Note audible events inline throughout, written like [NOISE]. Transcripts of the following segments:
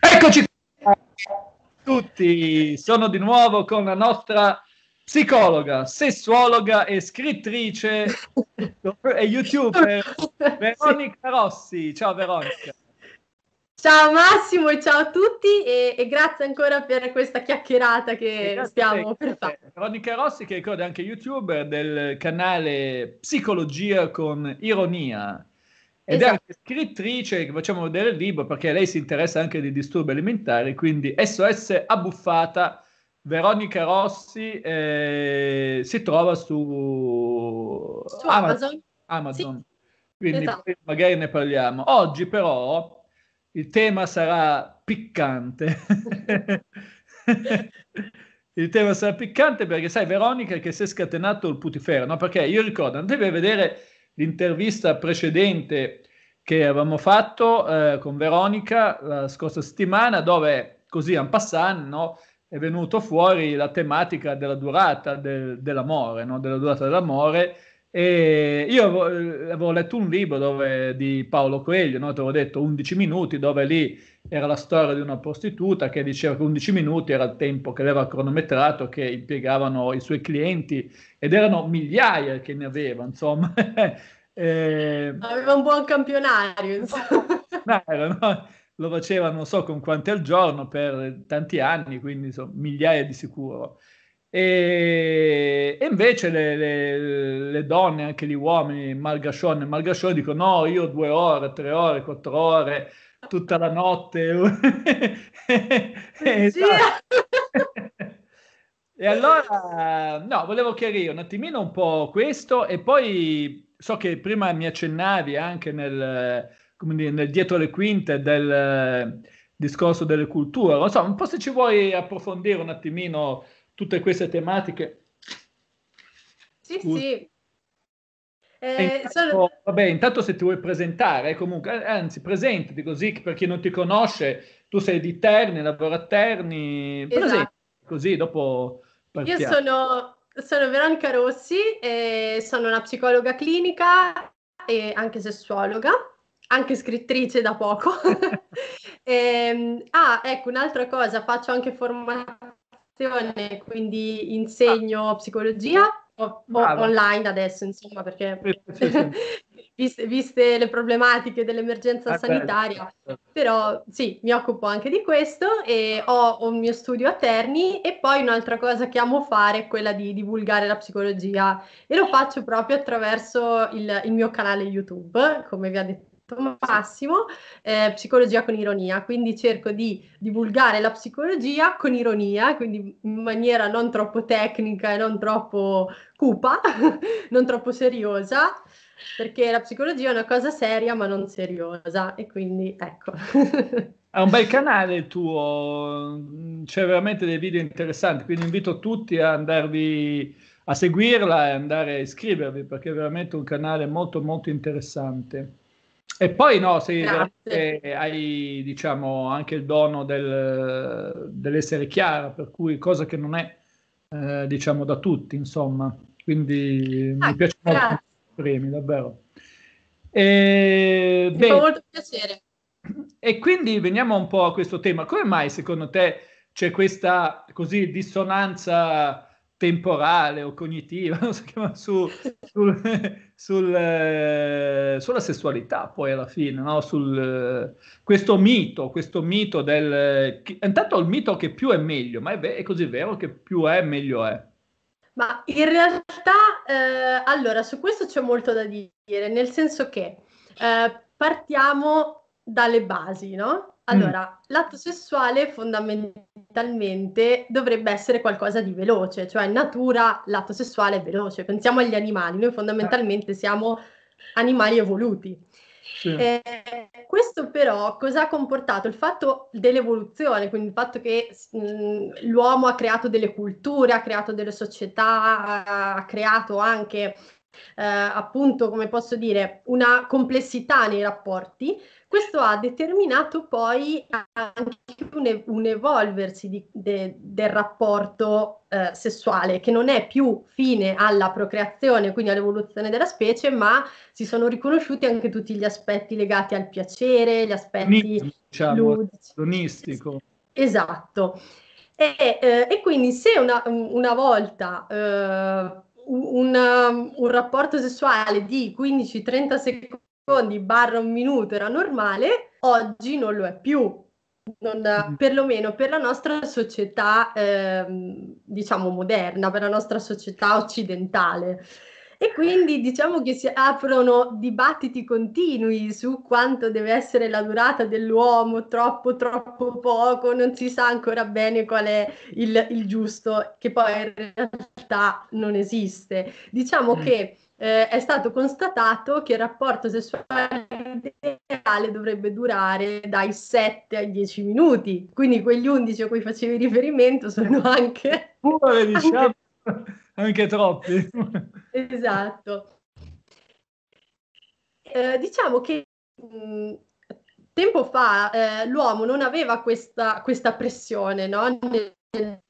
Eccoci qua tutti, sono di nuovo con la nostra psicologa, sessuologa e scrittrice [LAUGHS] e youtuber [LAUGHS] Veronica Rossi. Ciao Veronica. Ciao Massimo e ciao a tutti e, e grazie ancora per questa chiacchierata che stiamo per fare. Veronica Rossi che ricorda anche youtuber del canale Psicologia con Ironia ed esatto. è anche scrittrice che facciamo vedere il libro perché lei si interessa anche di disturbi alimentari, quindi SOS abbuffata. Veronica Rossi eh, si trova su, su Amazon. Amazon. Sì. Quindi esatto. magari ne parliamo. Oggi però il tema sarà piccante. [LAUGHS] il tema sarà piccante perché sai Veronica che si è scatenato il putifero, no? Perché io ricordo, andatevi a vedere l'intervista precedente che avevamo fatto eh, con Veronica la scorsa settimana, dove così en passant no, è venuto fuori la tematica della durata del, dell'amore, no, della durata dell'amore. E io avevo, eh, avevo letto un libro dove, di Paolo Coelho, no? ti avevo detto 11 minuti, dove lì era la storia di una prostituta che diceva che 11 minuti era il tempo che aveva cronometrato, che impiegavano i suoi clienti ed erano migliaia che ne aveva, insomma. [LAUGHS] Eh, Aveva un buon campionario, [LAUGHS] insomma. Bello, no? Lo faceva non so con quanti al giorno per tanti anni, quindi insomma, migliaia di sicuro. E, e invece le, le, le, donne, anche gli uomini, Malgascione e Malgascione dicono no, io due ore, tre ore, quattro ore, tutta la notte. [LAUGHS] e, eh, esatto. e allora, no, volevo chiarire un attimino un po' questo e poi so che prima mi accennavi anche nel, dire, nel dietro le quinte del discorso delle culture, non so, un po' se ci vuoi approfondire un attimino tutte queste tematiche. Sì, Scusa. sì. Eh, intanto, sono... Vabbè, intanto se ti vuoi presentare, eh, comunque, eh, anzi, presentati così per chi non ti conosce, tu sei di Terni, lavora a Terni, esatto. presenti così dopo partiamo. Io sono sono Veronica Rossi, sono una psicologa clinica e anche sessuologa, anche scrittrice da poco. [LAUGHS] e, ehm, ah, ecco, un'altra cosa, faccio anche formazione, quindi insegno psicologia o, o online adesso, insomma, perché... [LAUGHS] viste, viste le problematiche dell'emergenza ah, certo, sanitaria, bello. Certo. però sì, mi occupo anche di questo e ho un mio studio a Terni e poi un'altra cosa che amo fare è quella di divulgare la psicologia e lo faccio proprio attraverso il, il mio canale YouTube, come vi ha detto Massimo, eh, psicologia con ironia, quindi cerco di divulgare la psicologia con ironia, quindi in maniera non troppo tecnica e non troppo cupa, [LAUGHS] non troppo seriosa, perché la psicologia è una cosa seria ma non seriosa e quindi ecco. È un bel canale il tuo, mm, c'è veramente dei video interessanti, quindi invito tutti a andarvi a seguirla e andare a iscrivervi perché è veramente un canale molto molto interessante. E poi no, sei, hai diciamo anche il dono del, dell'essere chiara, per cui cosa che non è eh, diciamo da tutti, insomma. Quindi ah, mi piace grazie. molto premi, davvero. E, Mi beh, fa molto piacere. E quindi veniamo un po' a questo tema. Come mai secondo te c'è questa così dissonanza temporale o cognitiva [LAUGHS] non so chiama, su, sul, sul, eh, sulla sessualità poi alla fine, no? sul, eh, questo mito, questo mito del... intanto il mito che più è meglio, ma è, è così vero che più è meglio è. Ma in realtà, eh, allora, su questo c'è molto da dire, nel senso che eh, partiamo dalle basi, no? Allora, mm. l'atto sessuale fondamentalmente dovrebbe essere qualcosa di veloce, cioè in natura l'atto sessuale è veloce, pensiamo agli animali, noi fondamentalmente siamo animali evoluti. Sì. Eh, questo però cosa ha comportato? Il fatto dell'evoluzione, quindi il fatto che mh, l'uomo ha creato delle culture, ha creato delle società, ha creato anche eh, appunto, come posso dire, una complessità nei rapporti, questo ha determinato poi anche un, un evolversi di, de, del rapporto eh, sessuale, che non è più fine alla procreazione, quindi all'evoluzione della specie, ma si sono riconosciuti anche tutti gli aspetti legati al piacere, gli aspetti diciamo, ludici. Esatto. E, eh, e, quindi se una, una volta eh, un, um, un, rapporto sessuale di 15-30 secondi secondi barra un minuto era normale, oggi non lo è più. Non, mm. perlomeno per la nostra società, eh, diciamo moderna, per la nostra società occidentale. E quindi diciamo che si aprono dibattiti continui su quanto deve essere la durata dell'uomo, troppo, troppo poco, non si sa ancora bene qual è il, il giusto, che poi in realtà non esiste. Diciamo mm. che eh, è stato constatato che il rapporto sessuale ideale dovrebbe durare dai 7 ai 10 minuti, quindi quegli 11 a cui facevi riferimento sono [LAUGHS] anche... Pure, diciamo, anche, [LAUGHS] anche troppi. Esatto. Eh, diciamo che mh, tempo fa eh, l'uomo non aveva questa, questa pressione, no? Nel,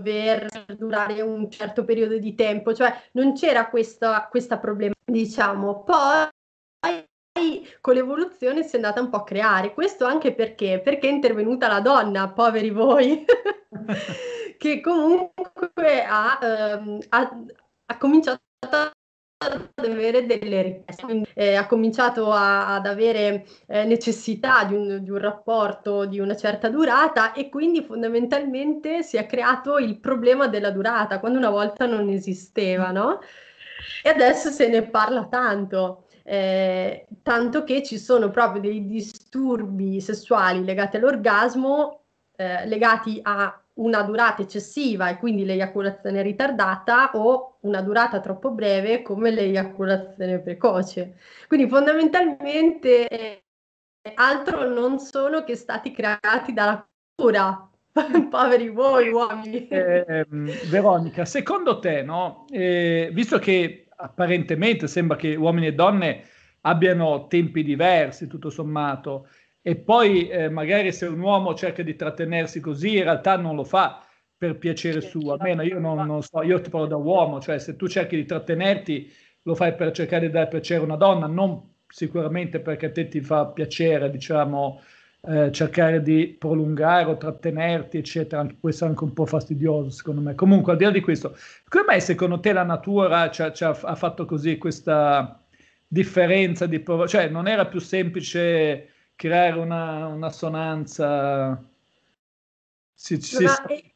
dover durare un certo periodo di tempo, cioè non c'era questa, questa problematica, diciamo. Poi con l'evoluzione si è andata un po' a creare, questo anche perché, perché è intervenuta la donna, poveri voi, [LAUGHS] che comunque ha, ehm, ha, ha cominciato a ad avere delle richieste, eh, ha cominciato a, ad avere eh, necessità di un, di un, rapporto di una certa durata e quindi fondamentalmente si è creato il problema della durata, quando una volta non esisteva, no? E adesso se ne parla tanto. Eh, tanto che ci sono proprio dei disturbi sessuali legati all'orgasmo, eh, legati a una durata eccessiva e quindi l'eiaculazione ritardata o una durata troppo breve come l'eiaculazione precoce. Quindi fondamentalmente eh, altro non sono che stati creati dalla cura. [LAUGHS] Poveri voi uomini. Eh, Veronica, secondo te, no? eh, visto che apparentemente sembra che uomini e donne abbiano tempi diversi, tutto sommato, e poi eh, magari se un uomo cerca di trattenersi così, in realtà non lo fa per piacere suo. Almeno io non, non so, io ti parlo da uomo, cioè se tu cerchi di trattenerti lo fai per cercare di dare piacere a una donna, non sicuramente perché a te ti fa piacere, diciamo, eh, cercare di prolungare o trattenerti, eccetera. Anche, questo è anche un po' fastidioso, secondo me. Comunque, al di là di questo, come mai secondo te la natura ci cioè, ha, ci cioè, ha, ha fatto così questa differenza di prov- cioè non era più semplice creare una, un'assonanza? Si, si, Ma, si...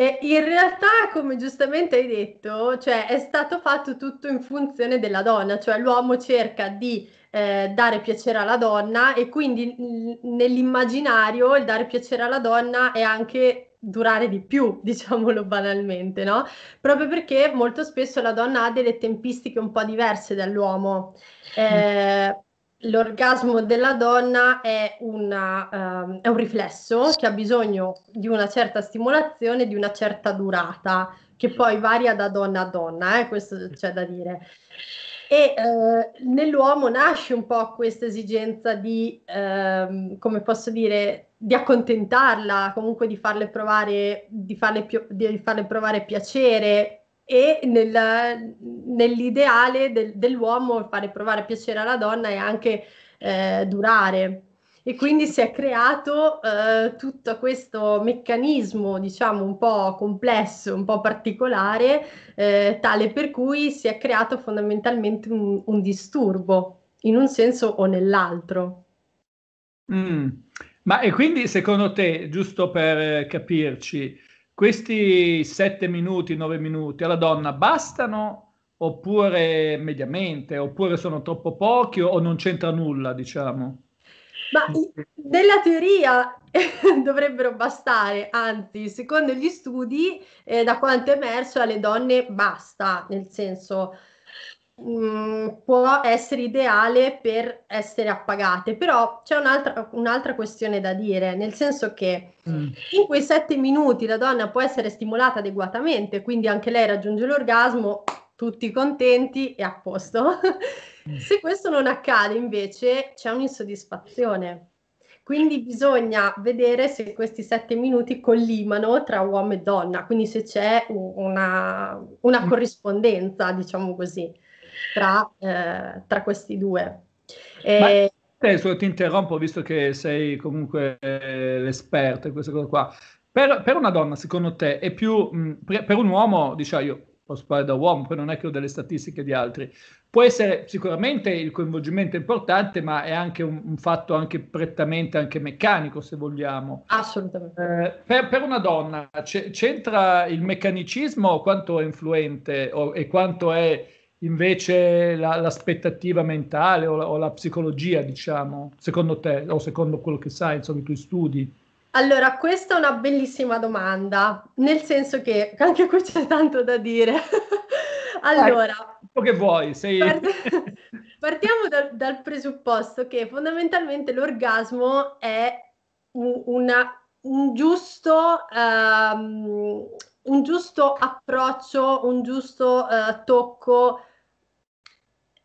E in realtà, come giustamente hai detto, cioè, è stato fatto tutto in funzione della donna, cioè l'uomo cerca di eh, dare piacere alla donna e quindi n- nell'immaginario il dare piacere alla donna è anche durare di più, [LAUGHS] diciamolo banalmente, no? Proprio perché molto spesso la donna ha delle tempistiche un po' diverse dall'uomo. Mm. Eh, mm l'orgasmo della donna è, una, um, ehm, è, un riflesso che ha bisogno di una certa stimolazione, di una certa durata, che poi varia da donna a donna, eh, questo c'è da dire. E eh, nell'uomo nasce un po' questa esigenza di, ehm, come posso dire, di accontentarla, comunque di farle provare, di farle, di farle provare piacere, e nel, nell'ideale del, dell'uomo fare provare piacere alla donna e anche eh, durare. E quindi si è creato eh, tutto questo meccanismo, diciamo, un po' complesso, un po' particolare, eh, tale per cui si è creato fondamentalmente un, un disturbo, in un senso o nell'altro. Mm. Ma e quindi secondo te, giusto per eh, capirci, questi sette minuti, nove minuti alla donna bastano oppure mediamente, oppure sono troppo pochi o non c'entra nulla, diciamo? Ma nella mm. teoria [LAUGHS] dovrebbero bastare, anzi, secondo gli studi, eh, da quanto è emerso, alle donne basta, nel senso Mm, può essere ideale per essere appagate, però c'è un'altra, un'altra questione da dire, nel senso che mm. in quei sette minuti la donna può essere stimolata adeguatamente, quindi anche lei raggiunge l'orgasmo, tutti contenti e a posto. Mm. Se questo non accade invece c'è un'insoddisfazione. Quindi bisogna vedere se questi sette minuti collimano tra uomo e donna, quindi se c'è una, una mm. corrispondenza, diciamo così tra, eh, tra questi due. E... Ma, te, ti interrompo visto che sei comunque eh, l'esperto in questa cosa qua. Per, per, una donna, secondo te, è più mh, mm, per un uomo, diciamo io posso parlare da uomo, poi non è che ho delle statistiche di altri, può essere sicuramente il coinvolgimento importante, ma è anche un, un fatto anche prettamente anche meccanico, se vogliamo. Assolutamente. Eh, per, per, una donna c'entra il meccanicismo quanto è influente o, e quanto è invece la, l'aspettativa mentale o la, o la, psicologia, diciamo, secondo te o secondo quello che sai, insomma, i tuoi studi? Allora, questa è una bellissima domanda, nel senso che anche qui c'è tanto da dire. [LAUGHS] allora, Dai, che vuoi, sei... [LAUGHS] partiamo dal, dal, presupposto che fondamentalmente l'orgasmo è un, una, un giusto um, un giusto approccio, un giusto uh, tocco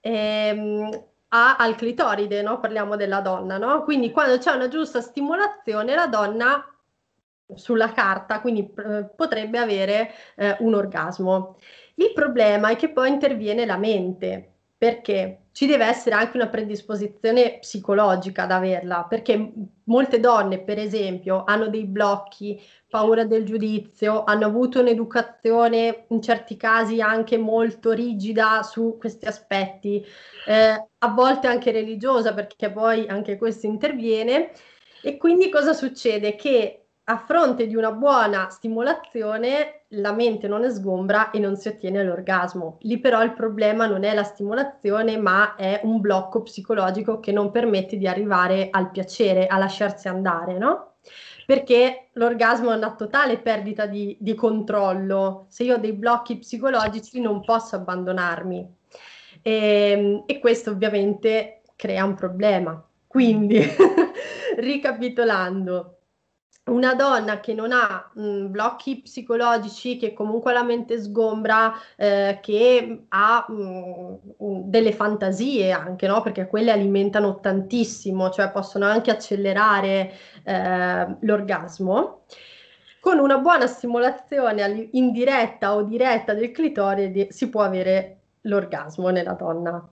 ehm, a, al clitoride, no? parliamo della donna, no? quindi quando c'è una giusta stimolazione la donna sulla carta, quindi eh, potrebbe avere eh, un orgasmo. Il problema è che poi interviene la mente, perché? ci deve essere anche una predisposizione psicologica ad averla, perché molte donne, per esempio, hanno dei blocchi, paura del giudizio, hanno avuto un'educazione in certi casi anche molto rigida su questi aspetti, eh, a volte anche religiosa, perché poi anche questo interviene. E quindi cosa succede? Che a fronte di una buona stimolazione la mente non è sgombra e non si ottiene l'orgasmo. Lì però il problema non è la stimolazione, ma è un blocco psicologico che non permette di arrivare al piacere, a lasciarsi andare, no? Perché l'orgasmo è una totale perdita di, di controllo. Se io ho dei blocchi psicologici non posso abbandonarmi. E, ehm, e questo ovviamente crea un problema. Quindi, [LAUGHS] ricapitolando, una donna che non ha mh, mm, blocchi psicologici, che comunque ha la mente sgombra, eh, che ha mh, mm, delle fantasie anche, no? perché quelle alimentano tantissimo, cioè possono anche accelerare eh, l'orgasmo, con una buona stimolazione indiretta o diretta del clitoride si può avere l'orgasmo nella donna.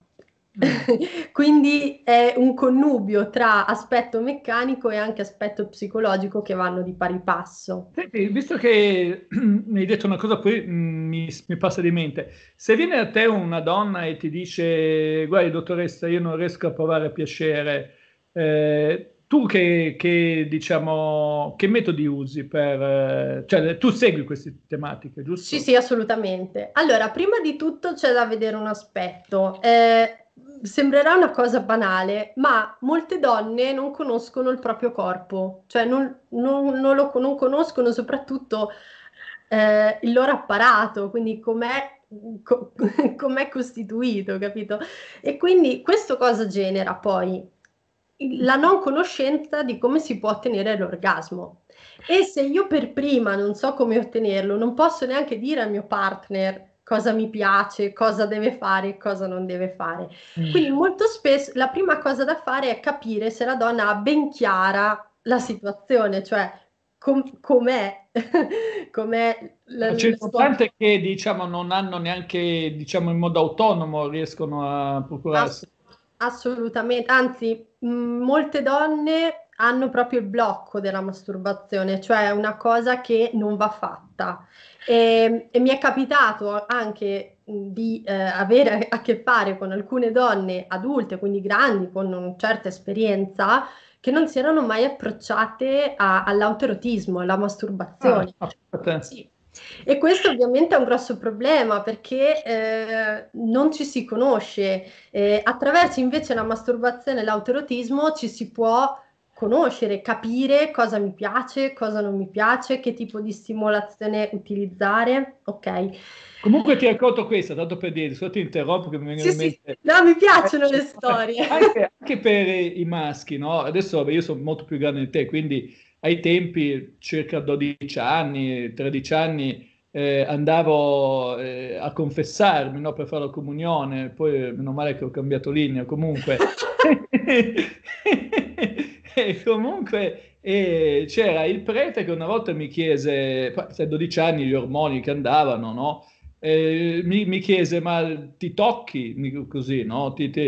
Mm. [LAUGHS] Quindi è un connubio tra aspetto meccanico e anche aspetto psicologico che vanno di pari passo. Senti, visto che [CLEARS THROAT] mi hai detto una cosa, poi mm, mi, mi, passa di mente. Se viene a te una donna e ti dice, guarda dottoressa, io non riesco a provare piacere, eh, tu che, che, diciamo, che metodi usi per... Eh, cioè tu segui queste tematiche, giusto? Sì, sì, assolutamente. Allora, prima di tutto c'è da vedere un aspetto. Eh, sembrerà una cosa banale, ma molte donne non conoscono il proprio corpo, cioè non, non, non, lo, non conoscono soprattutto eh, il loro apparato, quindi com'è, co- [LAUGHS] com'è costituito, capito? E quindi questo cosa genera poi? La non conoscenza di come si può ottenere l'orgasmo. E se io per prima non so come ottenerlo, non posso neanche dire al mio partner cosa mi piace, cosa deve fare e cosa non deve fare. Mm. Quindi molto spesso la prima cosa da fare è capire se la donna ha ben chiara la situazione, cioè com- com'è, [LAUGHS] com'è la, la L'importante è che diciamo, non hanno neanche diciamo, in modo autonomo riescono a procurarsi. assolutamente, anzi m- molte donne hanno proprio il blocco della masturbazione, cioè è una cosa che non va fatta e, ehm, e mi è capitato anche di eh, avere a che fare con alcune donne adulte, quindi grandi, con una certa esperienza, che non si erano mai approcciate a, all'autoerotismo, alla masturbazione. Ah, sì. E questo ovviamente è un grosso problema perché eh, non ci si conosce. Eh, attraverso invece la masturbazione e l'autoerotismo ci si può conoscere, capire cosa mi piace, cosa non mi piace, che tipo di stimolazione utilizzare, ok? Comunque ti hai questa, tanto per dire, solo ti interrompo che mi vengono sì, in mente... Sì. No, mi piacciono eh, le eh, storie. Eh, anche, anche, per i maschi, no? Adesso io sono molto più grande di te, quindi ai tempi, circa 12 anni, 13 anni, eh, andavo eh, a confessarmi no, per fare la comunione, poi meno male che ho cambiato linea comunque. [LAUGHS] [LAUGHS] e [LAUGHS] comunque e c'era il prete che una volta mi chiese, a 12 anni gli ormoni che andavano, no? Mi, mi, chiese, ma ti tocchi? Così, no? Ti, ti...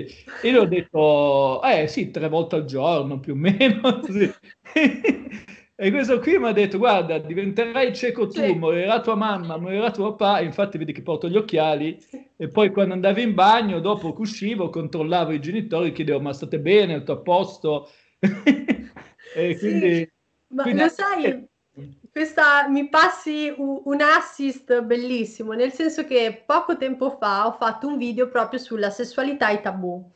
E gli ho detto, eh sì, tre volte al giorno più o meno. [LAUGHS] Sì. [LAUGHS] E questo qui mi ha detto: Guarda, diventerai cieco tu, sì. morirà tua mamma, morirà tuo papà. Infatti, vedi che porto gli occhiali. E poi, quando andavo in bagno, dopo che uscivo, controllavo i genitori, chiedevo: Ma state bene? Tutto a posto? [LAUGHS] e quindi, sì, ma lo sai, questa, mi passi un assist bellissimo, nel senso che poco tempo fa ho fatto un video proprio sulla sessualità e tabù.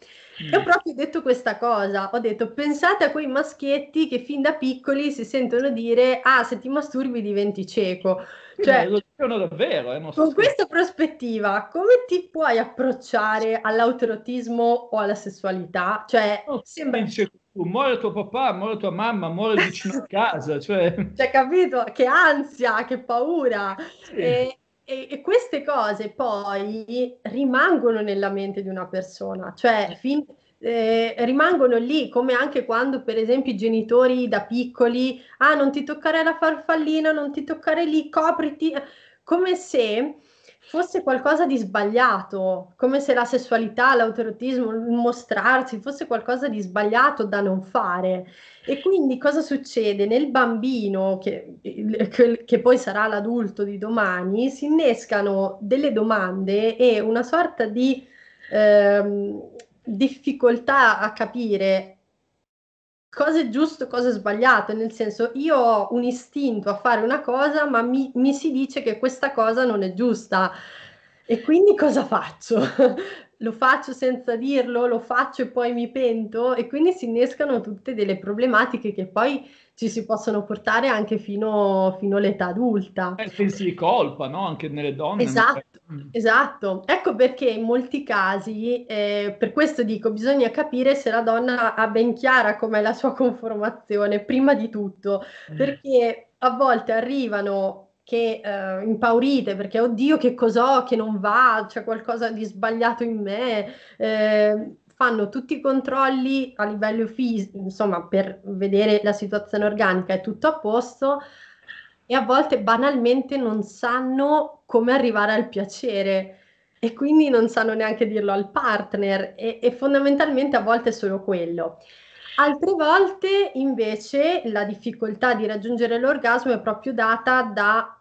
E ho mm. proprio detto questa cosa, ho detto pensate a quei maschietti che fin da piccoli si sentono dire ah se ti masturbi diventi cieco. Cioè, lo dicono davvero. Eh, con questa prospettiva come ti puoi approcciare all'autorotismo o alla sessualità? Cioè, sembra... In cieco muore tuo papà, muore tua mamma, muore vicino a casa. Cioè... [LAUGHS] cioè, capito? Che ansia, che paura. Sì. E, e, e, queste cose poi rimangono nella mente di una persona, cioè eh. fin, eh, rimangono lì, come anche quando per esempio i genitori da piccoli, ah non ti toccare la farfallina, non ti toccare lì, copriti, come se fosse qualcosa di sbagliato, come se la sessualità, l'autoerotismo, il mostrarsi fosse qualcosa di sbagliato da non fare. E quindi cosa succede? Nel bambino, che, che poi sarà l'adulto di domani, si innescano delle domande e una sorta di ehm, difficoltà a capire cosa è giusto, cosa è sbagliato, nel senso io ho un istinto a fare una cosa, ma mi, mi si dice che questa cosa non è giusta. E quindi cosa faccio? lo faccio senza dirlo, lo faccio e poi mi pento e quindi si innescano tutte delle problematiche che poi ci si possono portare anche fino, fino all'età adulta. E eh, sensi di colpa, no? Anche nelle donne. Esatto, mm. esatto. Ecco perché in molti casi, eh, per questo dico, bisogna capire se la donna ha ben chiara com'è la sua conformazione, prima di tutto, mm. perché a volte arrivano che eh, impaurite perché oddio che cos'ho che non va, c'è qualcosa di sbagliato in me, eh, fanno tutti i controlli a livello fisico, insomma per vedere la situazione organica è tutto a posto e a volte banalmente non sanno come arrivare al piacere e quindi non sanno neanche dirlo al partner e, e fondamentalmente a volte è solo quello. Altre volte invece la difficoltà di raggiungere l'orgasmo è proprio data da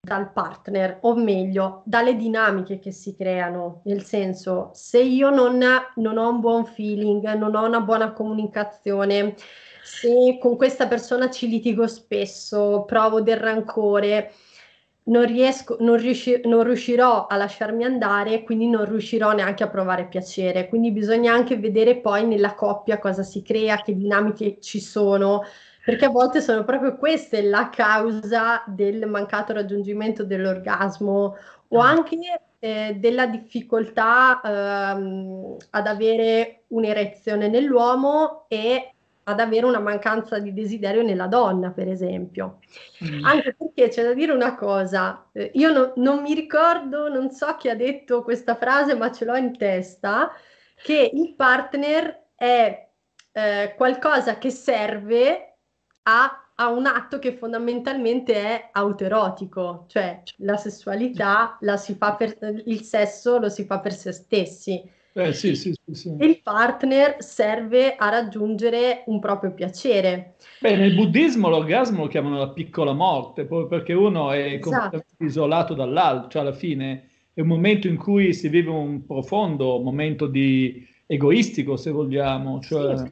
dal partner, o meglio, dalle dinamiche che si creano. Nel senso, se io non, non ho un buon feeling, non ho una buona comunicazione, se con questa persona ci litigo spesso, provo del rancore, non, riesco, non, riusci, non riuscirò a lasciarmi andare quindi non riuscirò neanche a provare piacere. Quindi bisogna anche vedere poi nella coppia cosa si crea, che dinamiche ci sono, perché a volte sono proprio queste la causa del mancato raggiungimento dell'orgasmo o ah. anche eh, della difficoltà ehm, ad avere un'erezione nell'uomo e ad avere una mancanza di desiderio nella donna, per esempio. Mm. Anche perché c'è da dire una cosa, eh, io no, non mi ricordo, non so chi ha detto questa frase, ma ce l'ho in testa, che il partner è eh, qualcosa che serve a, a un atto che fondamentalmente è autoerotico, cioè la sessualità la si fa per il sesso lo si fa per se stessi. Eh, sì, sì, sì, il partner serve a raggiungere un proprio piacere. Beh, nel buddismo l'orgasmo lo chiamano la piccola morte, proprio perché uno è esatto. isolato dall'altro, cioè alla fine è un momento in cui si vive un profondo momento di egoistico, se vogliamo. Cioè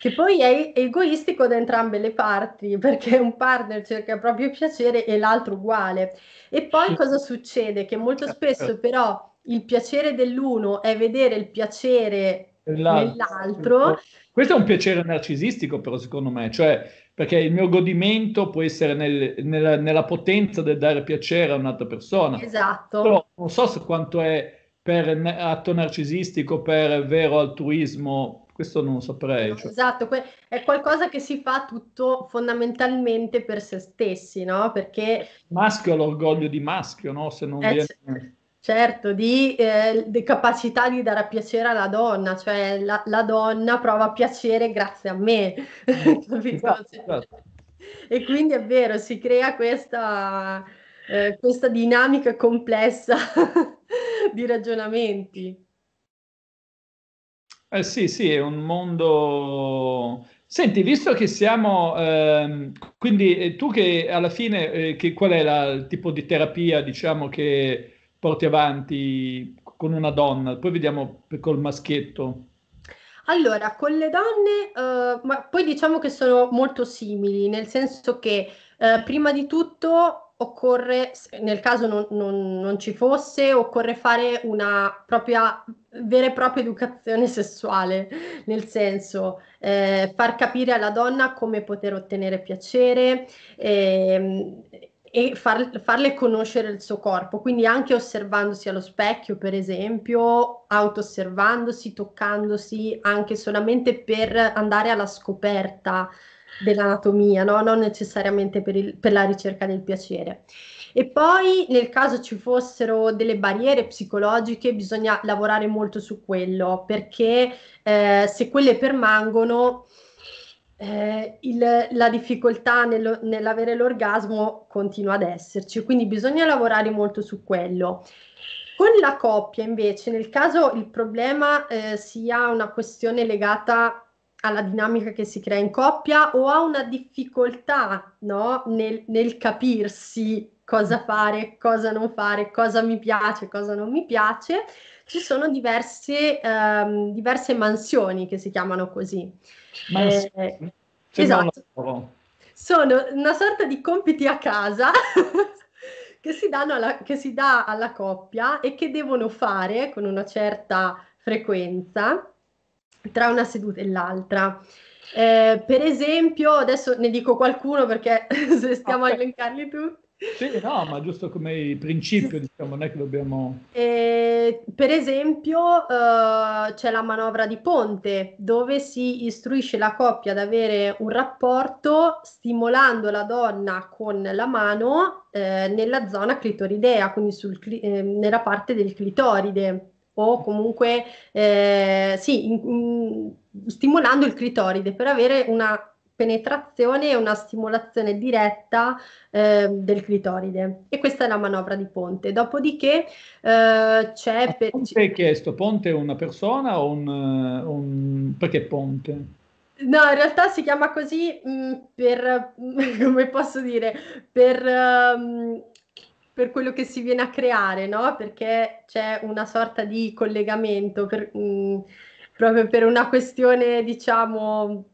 che poi è egoistico da entrambe le parti, [LAUGHS] perché un partner cerca proprio piacere e l'altro uguale. E poi cosa succede? Che molto eh, spesso eh. però il piacere dell'uno è vedere il piacere L'altro. nell'altro. Questo è un piacere narcisistico, però, secondo me, cioè perché il mio godimento può essere nel, nella, nella, potenza del dare piacere a un'altra persona. Esatto. Però non so se quanto è per atto narcisistico, per vero altruismo, questo non saprei. Cioè. Esatto, è qualcosa che si fa tutto fondamentalmente per se stessi, no? Perché... Maschio ha l'orgoglio di maschio, no? Se non eh, viene... c- Certo, di, eh, di, capacità di dare a piacere alla donna, cioè la, la donna prova piacere grazie a me. Eh, [LAUGHS] esatto, cioè, esatto. E quindi è vero, si crea questa, eh, questa dinamica complessa [LAUGHS] di ragionamenti. Eh sì, sì, è un mondo... Senti, visto che siamo, ehm, quindi eh, tu che alla fine, eh, che, qual è la, il tipo di terapia, diciamo, che porti avanti con una donna? Poi vediamo col maschietto. Allora, con le donne, eh, ma poi diciamo che sono molto simili, nel senso che eh, prima di tutto occorre, nel caso non, non, non, ci fosse, occorre fare una propria vera e propria educazione sessuale, nel senso eh, far capire alla donna come poter ottenere piacere eh, e far, farle conoscere il suo corpo, quindi anche osservandosi allo specchio, per esempio, auto-osservandosi, toccandosi, anche solamente per andare alla scoperta dell'anatomia, no? non necessariamente per, il, per la ricerca del piacere. E poi nel caso ci fossero delle barriere psicologiche bisogna lavorare molto su quello, perché eh, se quelle permangono... Eh, il, la difficoltà nel, nell'avere l'orgasmo continua ad esserci, quindi bisogna lavorare molto su quello. Con la coppia invece, nel caso il problema eh, sia una questione legata alla dinamica che si crea in coppia o a una difficoltà no? nel, nel capirsi cosa mm. fare, cosa non fare, cosa mi piace, cosa non mi piace, ci sono diverse, ehm, diverse mansioni che si chiamano così. Eh, esatto. Sono una sorta di compiti a casa [LAUGHS] che, si alla, che si dà alla coppia e che devono fare con una certa frequenza tra una seduta e l'altra. Eh, per esempio, adesso ne dico qualcuno perché [LAUGHS] se stiamo okay. a elencarli tutti. Sì, no, ma giusto come principio, diciamo, non è che dobbiamo... Eh, per esempio eh, c'è la manovra di Ponte, dove si istruisce la coppia ad avere un rapporto stimolando la donna con la mano eh, nella zona clitoridea, quindi sul, eh, nella parte del clitoride o comunque eh, sì, in, in, stimolando il clitoride per avere una penetrazione e una stimolazione diretta eh, del clitoride. E questa è la manovra di Ponte. Dopodiché eh, c'è... Per... Ponte è chiesto, Ponte è una persona o un... Eh, un... perché Ponte? No, in realtà si chiama così mh, mm, per, [LAUGHS] come posso dire, per um, per quello che si viene a creare, no? Perché c'è una sorta di collegamento per, mh, mm, proprio per una questione, diciamo,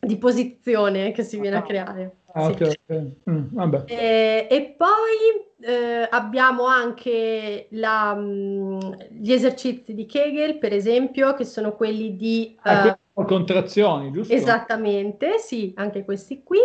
di posizione che si viene a ah, creare. Ah, sì. ok, ok. Mm, e, e, poi eh, abbiamo anche la, mh, mm, gli esercizi di Kegel, per esempio, che sono quelli di... Ah, uh, contrazioni, giusto? Esattamente, sì, anche questi qui.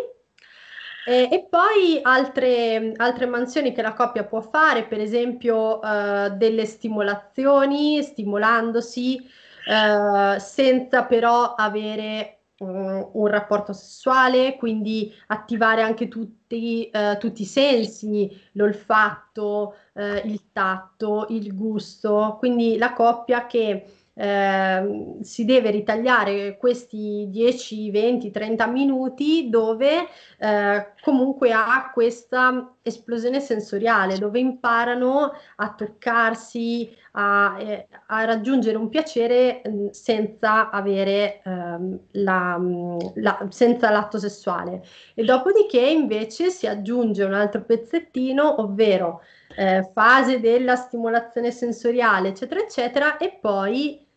Eh, e poi altre, altre, mansioni che la coppia può fare, per esempio eh, delle stimolazioni, stimolandosi, eh, senza però avere mm, un rapporto sessuale, quindi attivare anche tutti, eh, tutti i sensi, l'olfatto, eh, il tatto, il gusto, quindi la coppia che Ehm, si deve ritagliare questi 10, 20, 30 minuti dove eh, comunque ha questa esplosione sensoriale, dove imparano a toccarsi, a, eh, a raggiungere un piacere mm, senza avere ehm, la, mm, la, senza l'atto sessuale. E dopodiché invece si aggiunge un altro pezzettino, ovvero eh, fase della stimolazione sensoriale, eccetera, eccetera, e poi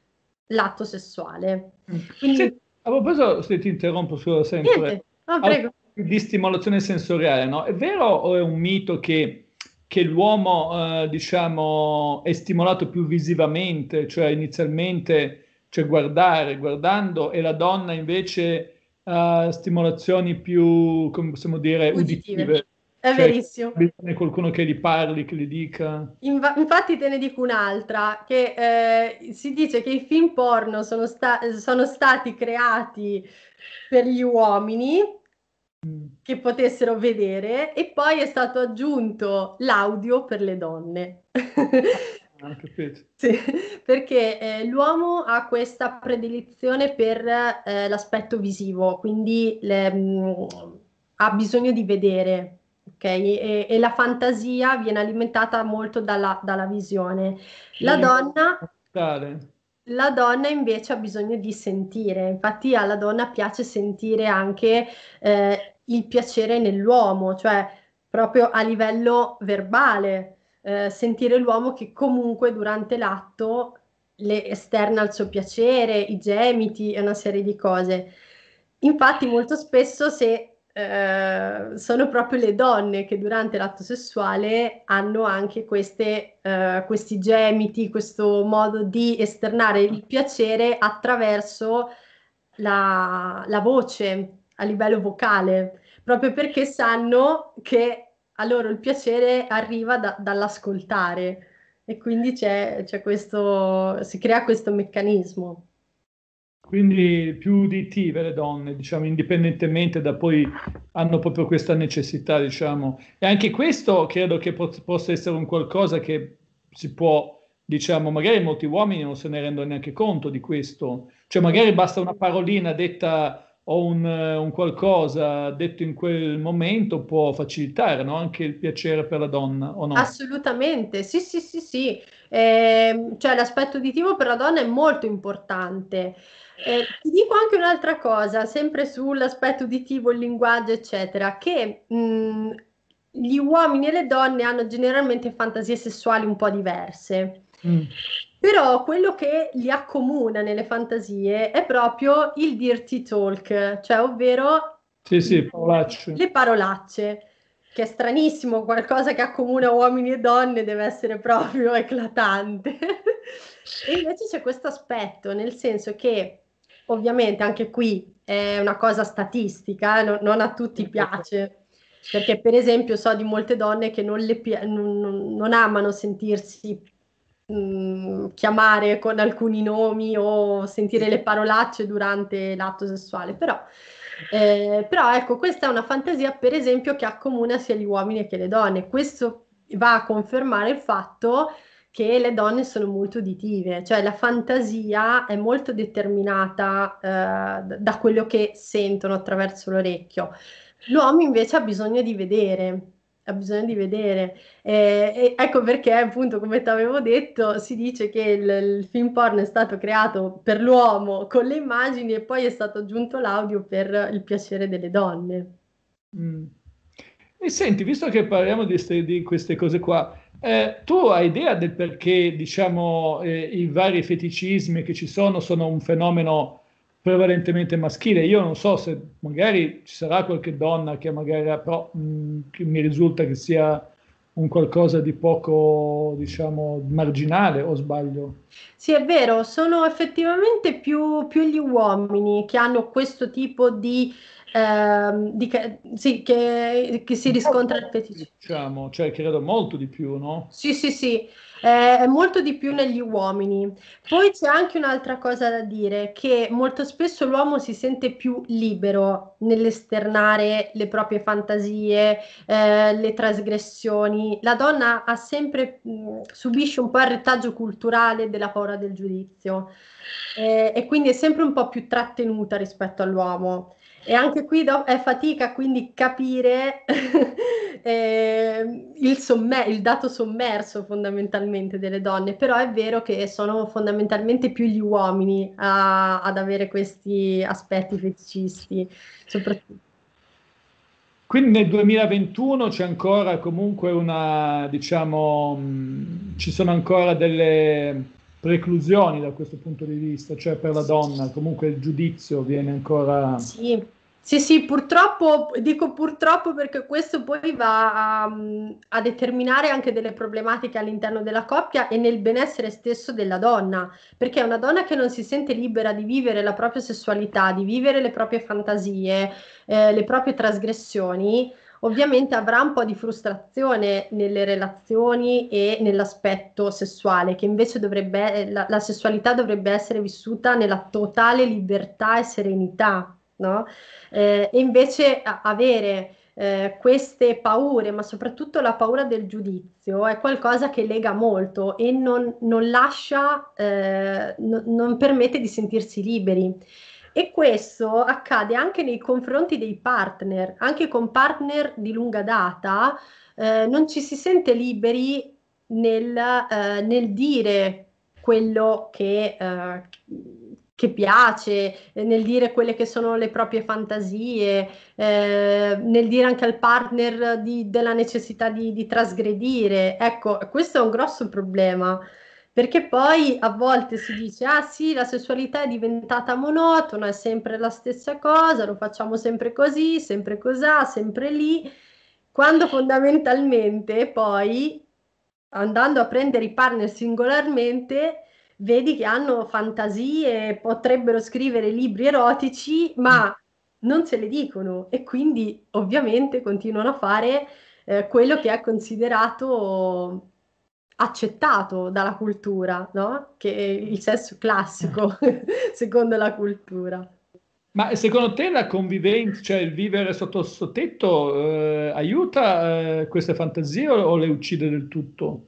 l'atto sessuale. Mm. Quindi... Sì, a proposito, se ti interrompo solo sempre, oh, prego. di stimolazione sensoriale, no? È vero o è un mito che, che l'uomo, eh, diciamo, è stimolato più visivamente, cioè inizialmente, cioè guardare, guardando, e la donna invece ha uh, stimolazioni più, come possiamo dire, uditive? uditive. È cioè, verissimo. Bisogna qualcuno che gli parli, che gli dica. Inva- infatti te ne dico un'altra, che eh, si dice che i film porno sono, sta- sono stati creati per gli uomini mm. che potessero vedere e poi è stato aggiunto l'audio per le donne. Ah, [LAUGHS] sì, perché eh, l'uomo ha questa predilezione per eh, l'aspetto visivo, quindi le, mh, mm, ha bisogno di vedere Okay? E, e, la fantasia viene alimentata molto dalla, dalla visione. La donna, la donna, invece ha bisogno di sentire, infatti alla donna piace sentire anche eh, il piacere nell'uomo, cioè proprio a livello verbale, eh, sentire l'uomo che comunque durante l'atto le esterna il suo piacere, i gemiti e una serie di cose. Infatti molto spesso se eh, sono proprio le donne che durante l'atto sessuale hanno anche queste, eh, questi gemiti, questo modo di esternare il piacere attraverso la, la voce a livello vocale, proprio perché sanno che a loro il piacere arriva da, dall'ascoltare e quindi c'è, c'è questo, si crea questo meccanismo. Quindi più DT per le donne, diciamo, indipendentemente da poi hanno proprio questa necessità, diciamo. E anche questo credo che po- possa essere un qualcosa che si può, diciamo, magari molti uomini non se ne rendono neanche conto di questo. Cioè magari basta una parolina detta o un, un qualcosa detto in quel momento può facilitare no? anche il piacere per la donna o no? Assolutamente, sì, sì, sì, sì. Eh, cioè l'aspetto uditivo per la donna è molto importante. Eh, ti dico anche un'altra cosa, sempre sull'aspetto uditivo, il linguaggio, eccetera, che mh, mm, gli uomini e le donne hanno generalmente fantasie sessuali un po' diverse. Mm. Però quello che li accomuna nelle fantasie è proprio il dirty talk, cioè ovvero sì, sì, parolacce. le parolacce, che è stranissimo, qualcosa che accomuna uomini e donne deve essere proprio eclatante. [LAUGHS] e invece c'è questo aspetto, nel senso che Ovviamente anche qui è una cosa statistica, no, non a tutti piace, perché per esempio so di molte donne che non, le, non, non amano sentirsi mh, mm, chiamare con alcuni nomi o sentire le parolacce durante l'atto sessuale, però... Eh, però ecco, questa è una fantasia, per esempio, che accomuna sia gli uomini che le donne. Questo va a confermare il fatto che le donne sono molto uditive, cioè la fantasia è molto determinata eh, da quello che sentono attraverso l'orecchio. L'uomo invece ha bisogno di vedere, ha bisogno di vedere. Eh, ecco perché, appunto, come ti avevo detto, si dice che il, il, film porno è stato creato per l'uomo con le immagini e poi è stato aggiunto l'audio per il piacere delle donne. Mm. E senti, visto che parliamo di, di queste cose qua, eh, tu hai idea del perché, diciamo, eh, i vari feticismi che ci sono sono un fenomeno prevalentemente maschile? Io non so se magari ci sarà qualche donna che magari però, mh, mm, che mi risulta che sia un qualcosa di poco, diciamo, marginale o sbaglio? Sì, è vero, sono effettivamente più, più gli uomini che hanno questo tipo di ehm, di, sì, che, che, si riscontra al feticino. Diciamo, cioè credo molto di più, no? Sì, sì, sì, eh, molto di più negli uomini. Poi c'è anche un'altra cosa da dire, che molto spesso l'uomo si sente più libero nell'esternare le proprie fantasie, eh, le trasgressioni. La donna ha sempre, mh, mm, subisce un po' il retaggio culturale della paura del giudizio eh, e quindi è sempre un po' più trattenuta rispetto all'uomo. E anche qui do- è fatica quindi capire [LAUGHS] eh, il, somme- il, dato sommerso fondamentalmente delle donne, però è vero che sono fondamentalmente più gli uomini a- ad avere questi aspetti feticisti, soprattutto. Quindi nel 2021 c'è ancora comunque una, diciamo, mh, ci sono ancora delle preclusioni da questo punto di vista, cioè per la donna, comunque il giudizio viene ancora... Sì. Sì, sì, purtroppo, dico purtroppo perché questo poi va a, a, determinare anche delle problematiche all'interno della coppia e nel benessere stesso della donna, perché una donna che non si sente libera di vivere la propria sessualità, di vivere le proprie fantasie, eh, le proprie trasgressioni, ovviamente avrà un po' di frustrazione nelle relazioni e nell'aspetto sessuale, che invece dovrebbe, eh, la, la sessualità dovrebbe essere vissuta nella totale libertà e serenità, no? Eh, e invece avere eh, queste paure, ma soprattutto la paura del giudizio, è qualcosa che lega molto e non, non lascia, eh, no, non permette di sentirsi liberi. E questo accade anche nei confronti dei partner, anche con partner di lunga data, eh, non ci si sente liberi nel, eh, nel dire quello che, eh, che, piace, nel dire quelle che sono le proprie fantasie, eh, nel dire anche al partner di, della necessità di, di trasgredire. Ecco, questo è un grosso problema. Perché poi a volte si dice, ah sì, la sessualità è diventata monotona, è sempre la stessa cosa, lo facciamo sempre così, sempre cosà, sempre lì, quando fondamentalmente poi andando a prendere i partner singolarmente vedi che hanno fantasie, potrebbero scrivere libri erotici, ma mm. non se le dicono e quindi ovviamente continuano a fare eh, quello che è considerato accettato dalla cultura, no? Che è il sesso classico, [LAUGHS] secondo la cultura. Ma secondo te la convivenza, cioè il vivere sotto sottetto, eh, aiuta eh, queste fantasie o, o, le uccide del tutto?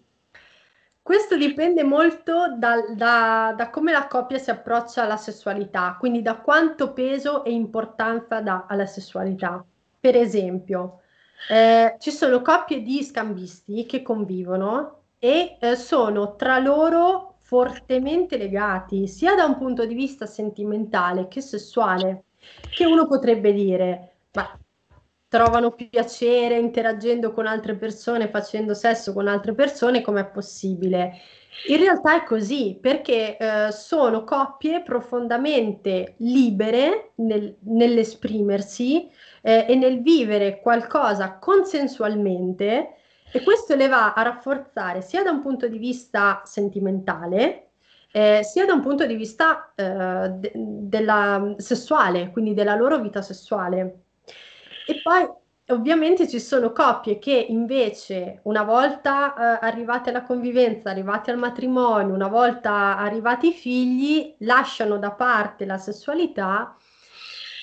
Questo dipende molto da, da, da, come la coppia si approccia alla sessualità, quindi da quanto peso e importanza dà alla sessualità. Per esempio, eh, ci sono coppie di scambisti che convivono e eh, sono tra loro fortemente legati sia da un punto di vista sentimentale che sessuale, che uno potrebbe dire, ma trovano piacere interagendo con altre persone, facendo sesso con altre persone, com'è possibile? In realtà è così, perché eh, sono coppie profondamente libere nel, nell'esprimersi eh, e nel vivere qualcosa consensualmente e questo le va a rafforzare sia da un punto di vista sentimentale, eh, sia da un punto di vista eh, de- della, mm, sessuale, quindi della loro vita sessuale. E poi ovviamente ci sono coppie che invece una volta eh, arrivate alla convivenza, arrivate al matrimonio, una volta arrivati i figli, lasciano da parte la sessualità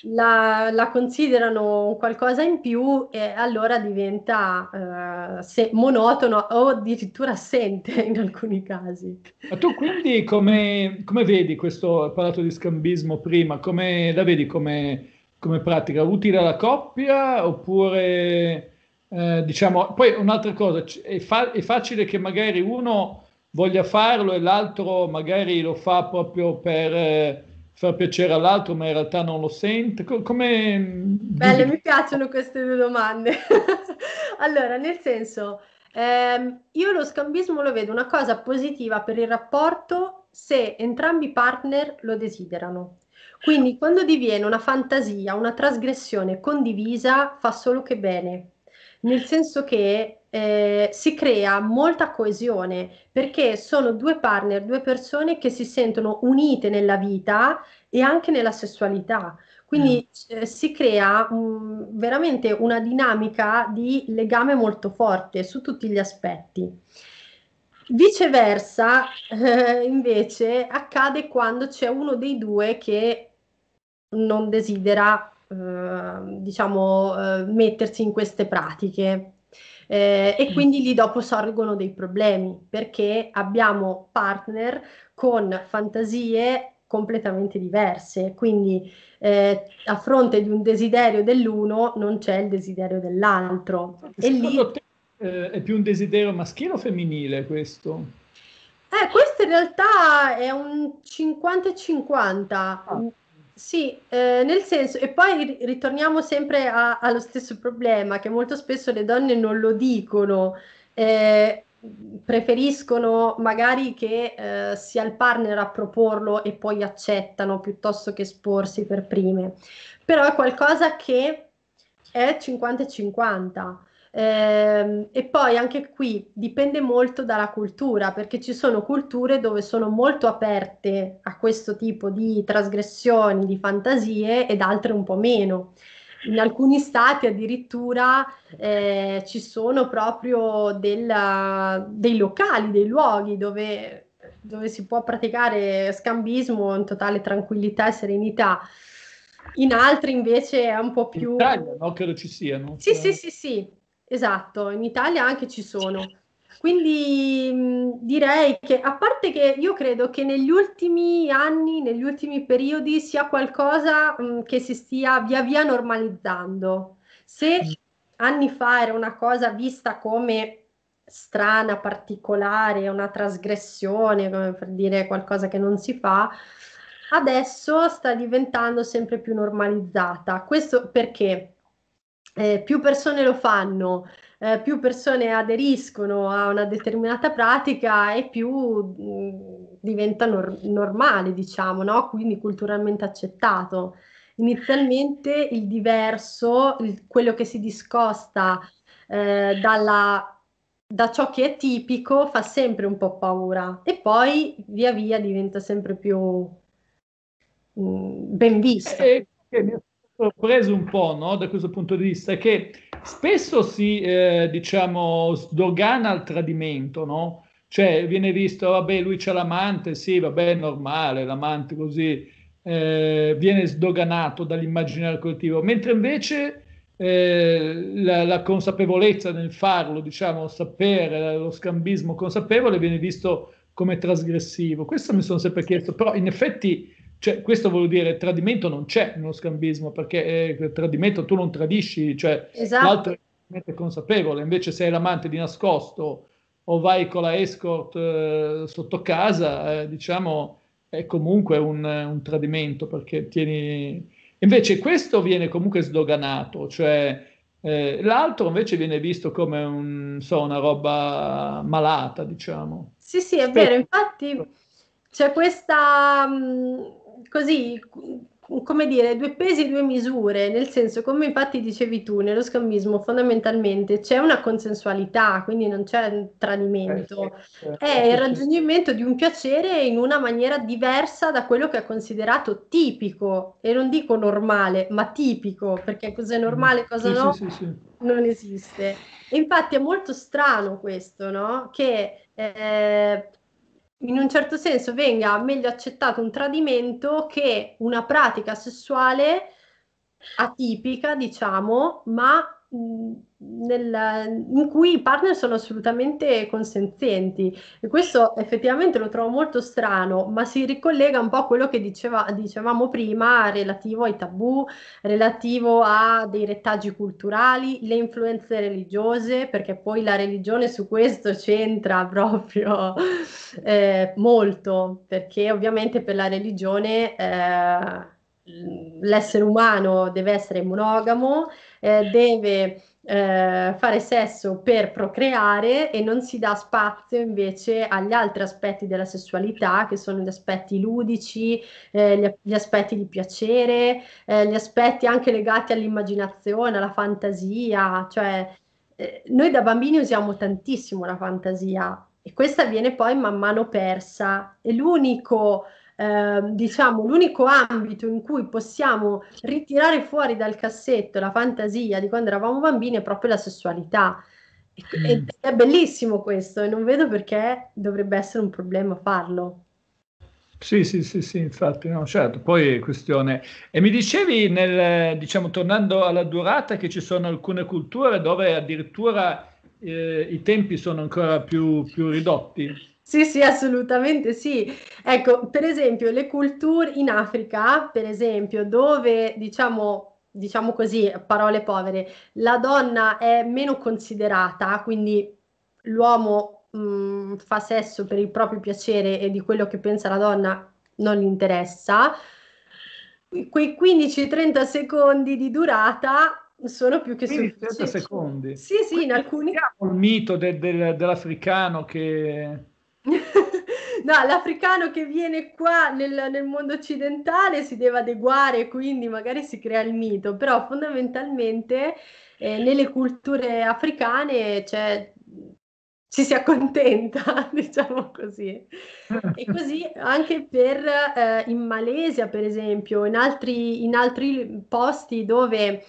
la, la considerano qualcosa in più e allora diventa eh, se, monotono o addirittura assente in alcuni casi. Ma tu quindi come, come vedi questo, hai parlato di scambismo prima, come la vedi come, come pratica? Utile alla coppia oppure... Eh, diciamo, poi un'altra cosa, è, fa- è, facile che magari uno voglia farlo e l'altro magari lo fa proprio per, eh, fa piacere all'altro, ma in realtà non lo sente? Come... Mm, Belle, mi piacciono queste due domande. [LAUGHS] allora, nel senso, ehm, io lo scambismo lo vedo una cosa positiva per il rapporto se entrambi i partner lo desiderano. Quindi quando diviene una fantasia, una trasgressione condivisa, fa solo che bene. Nel senso che eh, si crea molta coesione perché sono due partner, due persone che si sentono unite nella vita e anche nella sessualità. Quindi mm. eh, si crea mh, mm, veramente una dinamica di legame molto forte su tutti gli aspetti. Viceversa, eh, invece, accade quando c'è uno dei due che non desidera, ehm, diciamo, eh, mettersi in queste pratiche eh, e mm. quindi lì dopo sorgono dei problemi perché abbiamo partner con fantasie completamente diverse, quindi eh, a fronte di un desiderio dell'uno non c'è il desiderio dell'altro. E lì... Te, eh, è più un desiderio maschile o femminile questo? Eh, questo in realtà è un 50-50. Ah. Sì, eh, nel senso, e poi ritorniamo sempre a, allo stesso problema, che molto spesso le donne non lo dicono, eh, preferiscono magari che eh, sia il partner a proporlo e poi accettano piuttosto che esporsi per prime, però è qualcosa che è 50-50 eh, e poi anche qui dipende molto dalla cultura, perché ci sono culture dove sono molto aperte a questo tipo di trasgressioni, di fantasie ed altre un po' meno. In alcuni stati addirittura eh, ci sono proprio della, dei locali, dei luoghi dove, dove si può praticare scambismo in totale tranquillità e serenità. In altri invece è un po' più... In Italia, no? Credo ci siano. Sì, sì, sì, sì. Esatto, in Italia anche ci sono. Quindi mh, direi che, a parte che io credo che negli ultimi anni, negli ultimi periodi, sia qualcosa mh, che si stia via via normalizzando. Se mm. anni fa era una cosa vista come strana, particolare, una trasgressione, come per dire qualcosa che non si fa, adesso sta diventando sempre più normalizzata. Questo perché? eh, più persone lo fanno, eh, più persone aderiscono a una determinata pratica e più mh, mm, diventa nor- normale, diciamo, no? quindi culturalmente accettato. Inizialmente il diverso, il, quello che si discosta eh, dalla, da ciò che è tipico, fa sempre un po' paura e poi via via diventa sempre più mh, mm, ben eh, visto. Eh, e, e, sorpreso un po' no, da questo punto di vista, che spesso si, eh, diciamo, sdogana al tradimento, no? Cioè viene visto, vabbè, lui c'è l'amante, sì, vabbè, è normale, l'amante così eh, viene sdoganato dall'immaginario collettivo, mentre invece eh, la, la, consapevolezza nel farlo, diciamo, sapere, lo scambismo consapevole viene visto come trasgressivo. Questo mi sono sempre chiesto, però in effetti cioè, questo vuol dire che tradimento non c'è nello scambismo, perché eh, tradimento tu non tradisci, cioè esatto. l'altro è consapevole, invece sei l'amante di nascosto o vai con la escort eh, sotto casa, eh, diciamo, è comunque un, un, tradimento perché tieni... Invece questo viene comunque sdoganato, cioè eh, l'altro invece viene visto come un, so, una roba malata, diciamo. Sì, sì, è Spero. vero, infatti c'è questa... Mm, così, come dire, due pesi e due misure, nel senso, come infatti dicevi tu, nello scambismo fondamentalmente c'è una consensualità, quindi non c'è un tradimento, eh, certo. è il raggiungimento di un piacere in una maniera diversa da quello che è considerato tipico, e non dico normale, ma tipico, perché cos'è normale, mm. cosa sì, no, sì, sì, non esiste. infatti è molto strano questo, no? Che... Eh, in un certo senso venga meglio accettato un tradimento che una pratica sessuale atipica, diciamo, ma mh, nella, in cui i partner sono assolutamente consenzienti e questo effettivamente lo trovo molto strano, ma si ricollega un po' a quello che diceva, dicevamo prima relativo ai tabù, relativo a dei rettaggi culturali, le influenze religiose, perché poi la religione su questo c'entra [LAUGHS] proprio eh, molto, perché ovviamente per la religione... Eh, l'essere umano deve essere monogamo, eh, deve eh, fare sesso per procreare e non si dà spazio invece agli altri aspetti della sessualità che sono gli aspetti ludici, eh, gli, gli, aspetti di piacere, eh, gli aspetti anche legati all'immaginazione, alla fantasia, cioè eh, noi da bambini usiamo tantissimo la fantasia e questa viene poi man mano persa e l'unico Ehm, diciamo, l'unico ambito in cui possiamo ritirare fuori dal cassetto la fantasia di quando eravamo bambini è proprio la sessualità. Mm. E, è bellissimo questo e non vedo perché dovrebbe essere un problema farlo. Sì, sì, sì, sì, infatti, no, certo, poi è questione... E mi dicevi, nel, diciamo, tornando alla durata, che ci sono alcune culture dove addirittura eh, i tempi sono ancora più, più ridotti? Sì, sì, assolutamente sì. Ecco, per esempio, le culture in Africa, per esempio, dove diciamo diciamo così, parole povere, la donna è meno considerata, quindi l'uomo mh, mm, fa sesso per il proprio piacere e di quello che pensa la donna non gli interessa. Quei 15-30 secondi di durata sono più che sufficienti. 30 secondi. Sì, sì, Quindi in alcuni... Il mito de, de, dell'africano che No, l'africano che viene qua nel, nel, mondo occidentale si deve adeguare, quindi magari si crea il mito, però fondamentalmente eh, nelle culture africane cioè, ci si accontenta, [LAUGHS] diciamo così. E così anche per, eh, in Malesia, per esempio, in altri, in altri posti dove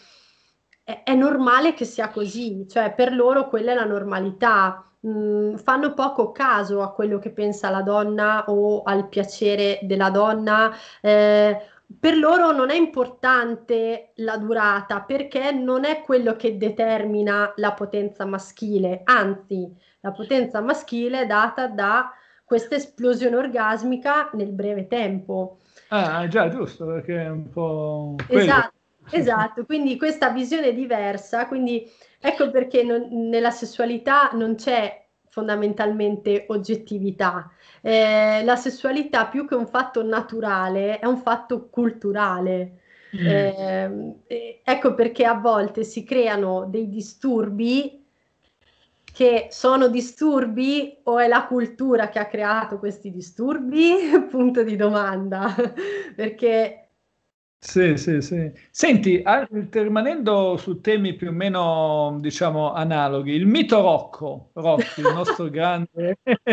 è, è normale che sia così, cioè per loro quella è la normalità mh, mm, fanno poco caso a quello che pensa la donna o al piacere della donna. Eh, per loro non è importante la durata perché non è quello che determina la potenza maschile, anzi la potenza maschile è data da questa esplosione orgasmica nel breve tempo. Ah, già, giusto, perché è un po'... Quello. Esatto, Esatto, quindi questa visione è diversa, quindi ecco perché non, nella sessualità non c'è fondamentalmente oggettività. Eh, la sessualità più che un fatto naturale è un fatto culturale. Mm. Eh, ecco perché a volte si creano dei disturbi che sono disturbi o è la cultura che ha creato questi disturbi? [LAUGHS] Punto di domanda, [LAUGHS] perché sì, sì, sì. Senti, ah, rimanendo su temi più o meno, diciamo, analoghi, il mito Rocco, Rocco il, nostro [LAUGHS] grande, [LAUGHS]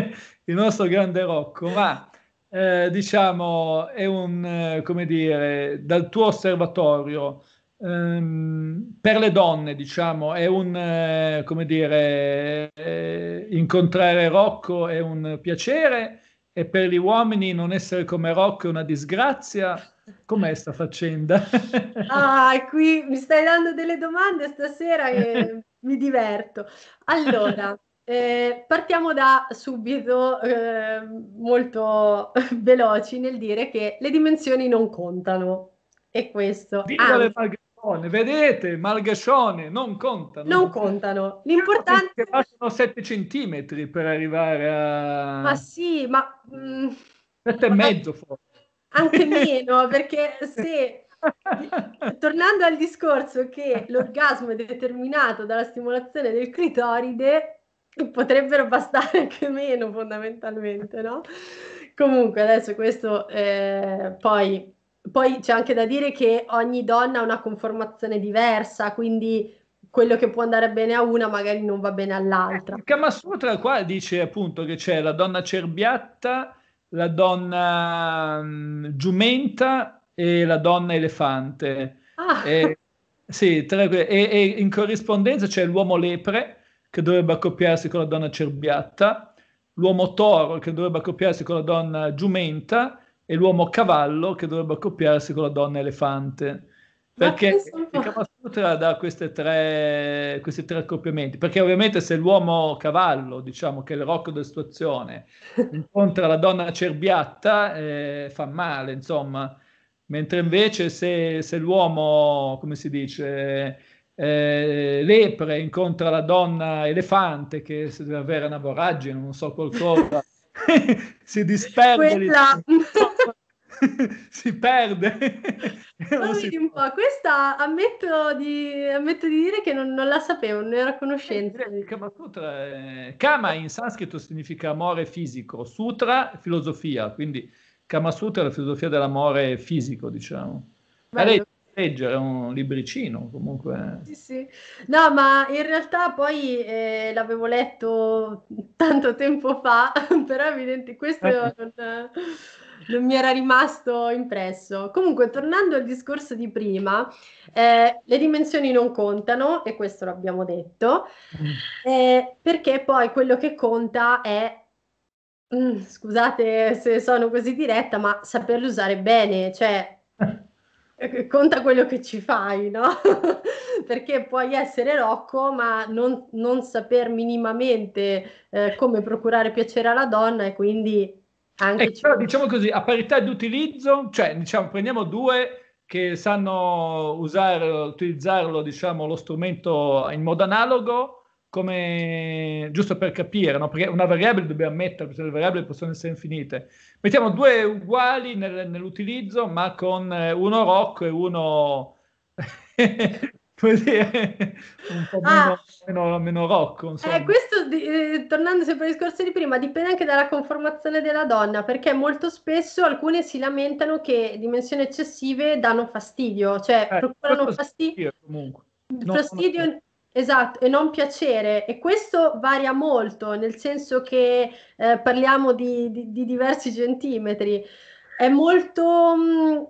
il nostro grande Rocco, ma eh, diciamo, è un, eh, come dire, dal tuo osservatorio, ehm, per le donne, diciamo, è un, eh, come dire, eh, incontrare Rocco è un piacere e per gli uomini non essere come Rocco è una disgrazia? Com'è sta faccenda? [LAUGHS] ah, qui mi stai dando delle domande stasera e [LAUGHS] mi diverto. Allora, eh, partiamo da subito, eh, molto [LAUGHS] veloci nel dire che le dimensioni non contano. E questo... Viva malgascione, vedete, malgascione, non contano. Non contano. L'importante... Che bastano 7 centimetri per arrivare a... Ma sì, ma... 7 mm, e mezzo forse anche [LAUGHS] meno, perché se [LAUGHS] tornando al discorso che l'orgasmo è determinato dalla stimolazione del clitoride, potrebbero bastare anche meno fondamentalmente, no? Comunque adesso questo eh, poi, poi c'è anche da dire che ogni donna ha una conformazione diversa, quindi quello che può andare bene a una magari non va bene all'altra. Il Kama Sutra qua dice appunto che c'è la donna cerbiatta la donna mh, mm, giumenta e la donna elefante. Ah. E, sì, tra, e, e, in corrispondenza c'è l'uomo lepre che dovrebbe accoppiarsi con la donna cerbiatta, l'uomo toro che dovrebbe accoppiarsi con la donna giumenta e l'uomo cavallo che dovrebbe accoppiarsi con la donna elefante. Perché il, tra, da queste tre, questi tre accoppiamenti? Perché ovviamente se l'uomo cavallo, diciamo che è il rocco della situazione, [LAUGHS] incontra la donna cerbiatta, eh, fa male, insomma. Mentre invece se, se l'uomo, come si dice, eh, lepre incontra la donna elefante che deve avere una voragine, non so qualcosa, [LAUGHS] [LAUGHS] si disperde. Quella... Di... [LAUGHS] si perde. Ma vedi un po', questa ammetto di, ammetto di dire che non, non, la sapevo, non era a eh, conoscenza. Kama Sutra, eh, Kama in sanscrito significa amore fisico, Sutra filosofia, quindi Kama Sutra è la filosofia dell'amore fisico, diciamo. leggere, un libricino comunque. Sì, sì. No, ma in realtà poi eh, l'avevo letto tanto tempo fa, [LAUGHS] però evidente questo eh. non, non mi era rimasto impresso. Comunque, tornando al discorso di prima, eh, le dimensioni non contano, e questo l'abbiamo detto, mm. eh, perché poi quello che conta è, mh, mm, scusate se sono così diretta, ma saperlo usare bene, cioè [LAUGHS] eh, conta quello che ci fai, no? [LAUGHS] Perché puoi essere Rocco, ma non, non saper minimamente eh, come procurare piacere alla donna e quindi anche però, ecco, diciamo così, a parità di utilizzo, cioè diciamo, prendiamo due che sanno usare, utilizzarlo, diciamo, lo strumento in modo analogo, come, giusto per capire, no? perché una variabile dobbiamo mettere, perché le variabili possono essere infinite. Mettiamo due uguali nel, nell'utilizzo, ma con eh, uno rock e uno così un po' meno, ah, meno, meno rocco. Eh, questo, eh, tornando sempre al discorso di prima, dipende anche dalla conformazione della donna, perché molto spesso alcune si lamentano che dimensioni eccessive danno fastidio, cioè eh, procurano fastidio. Comunque. Non, fastidio non... Esatto, e non piacere. E questo varia molto, nel senso che eh, parliamo di, di, di, diversi centimetri. È molto, mh, mm,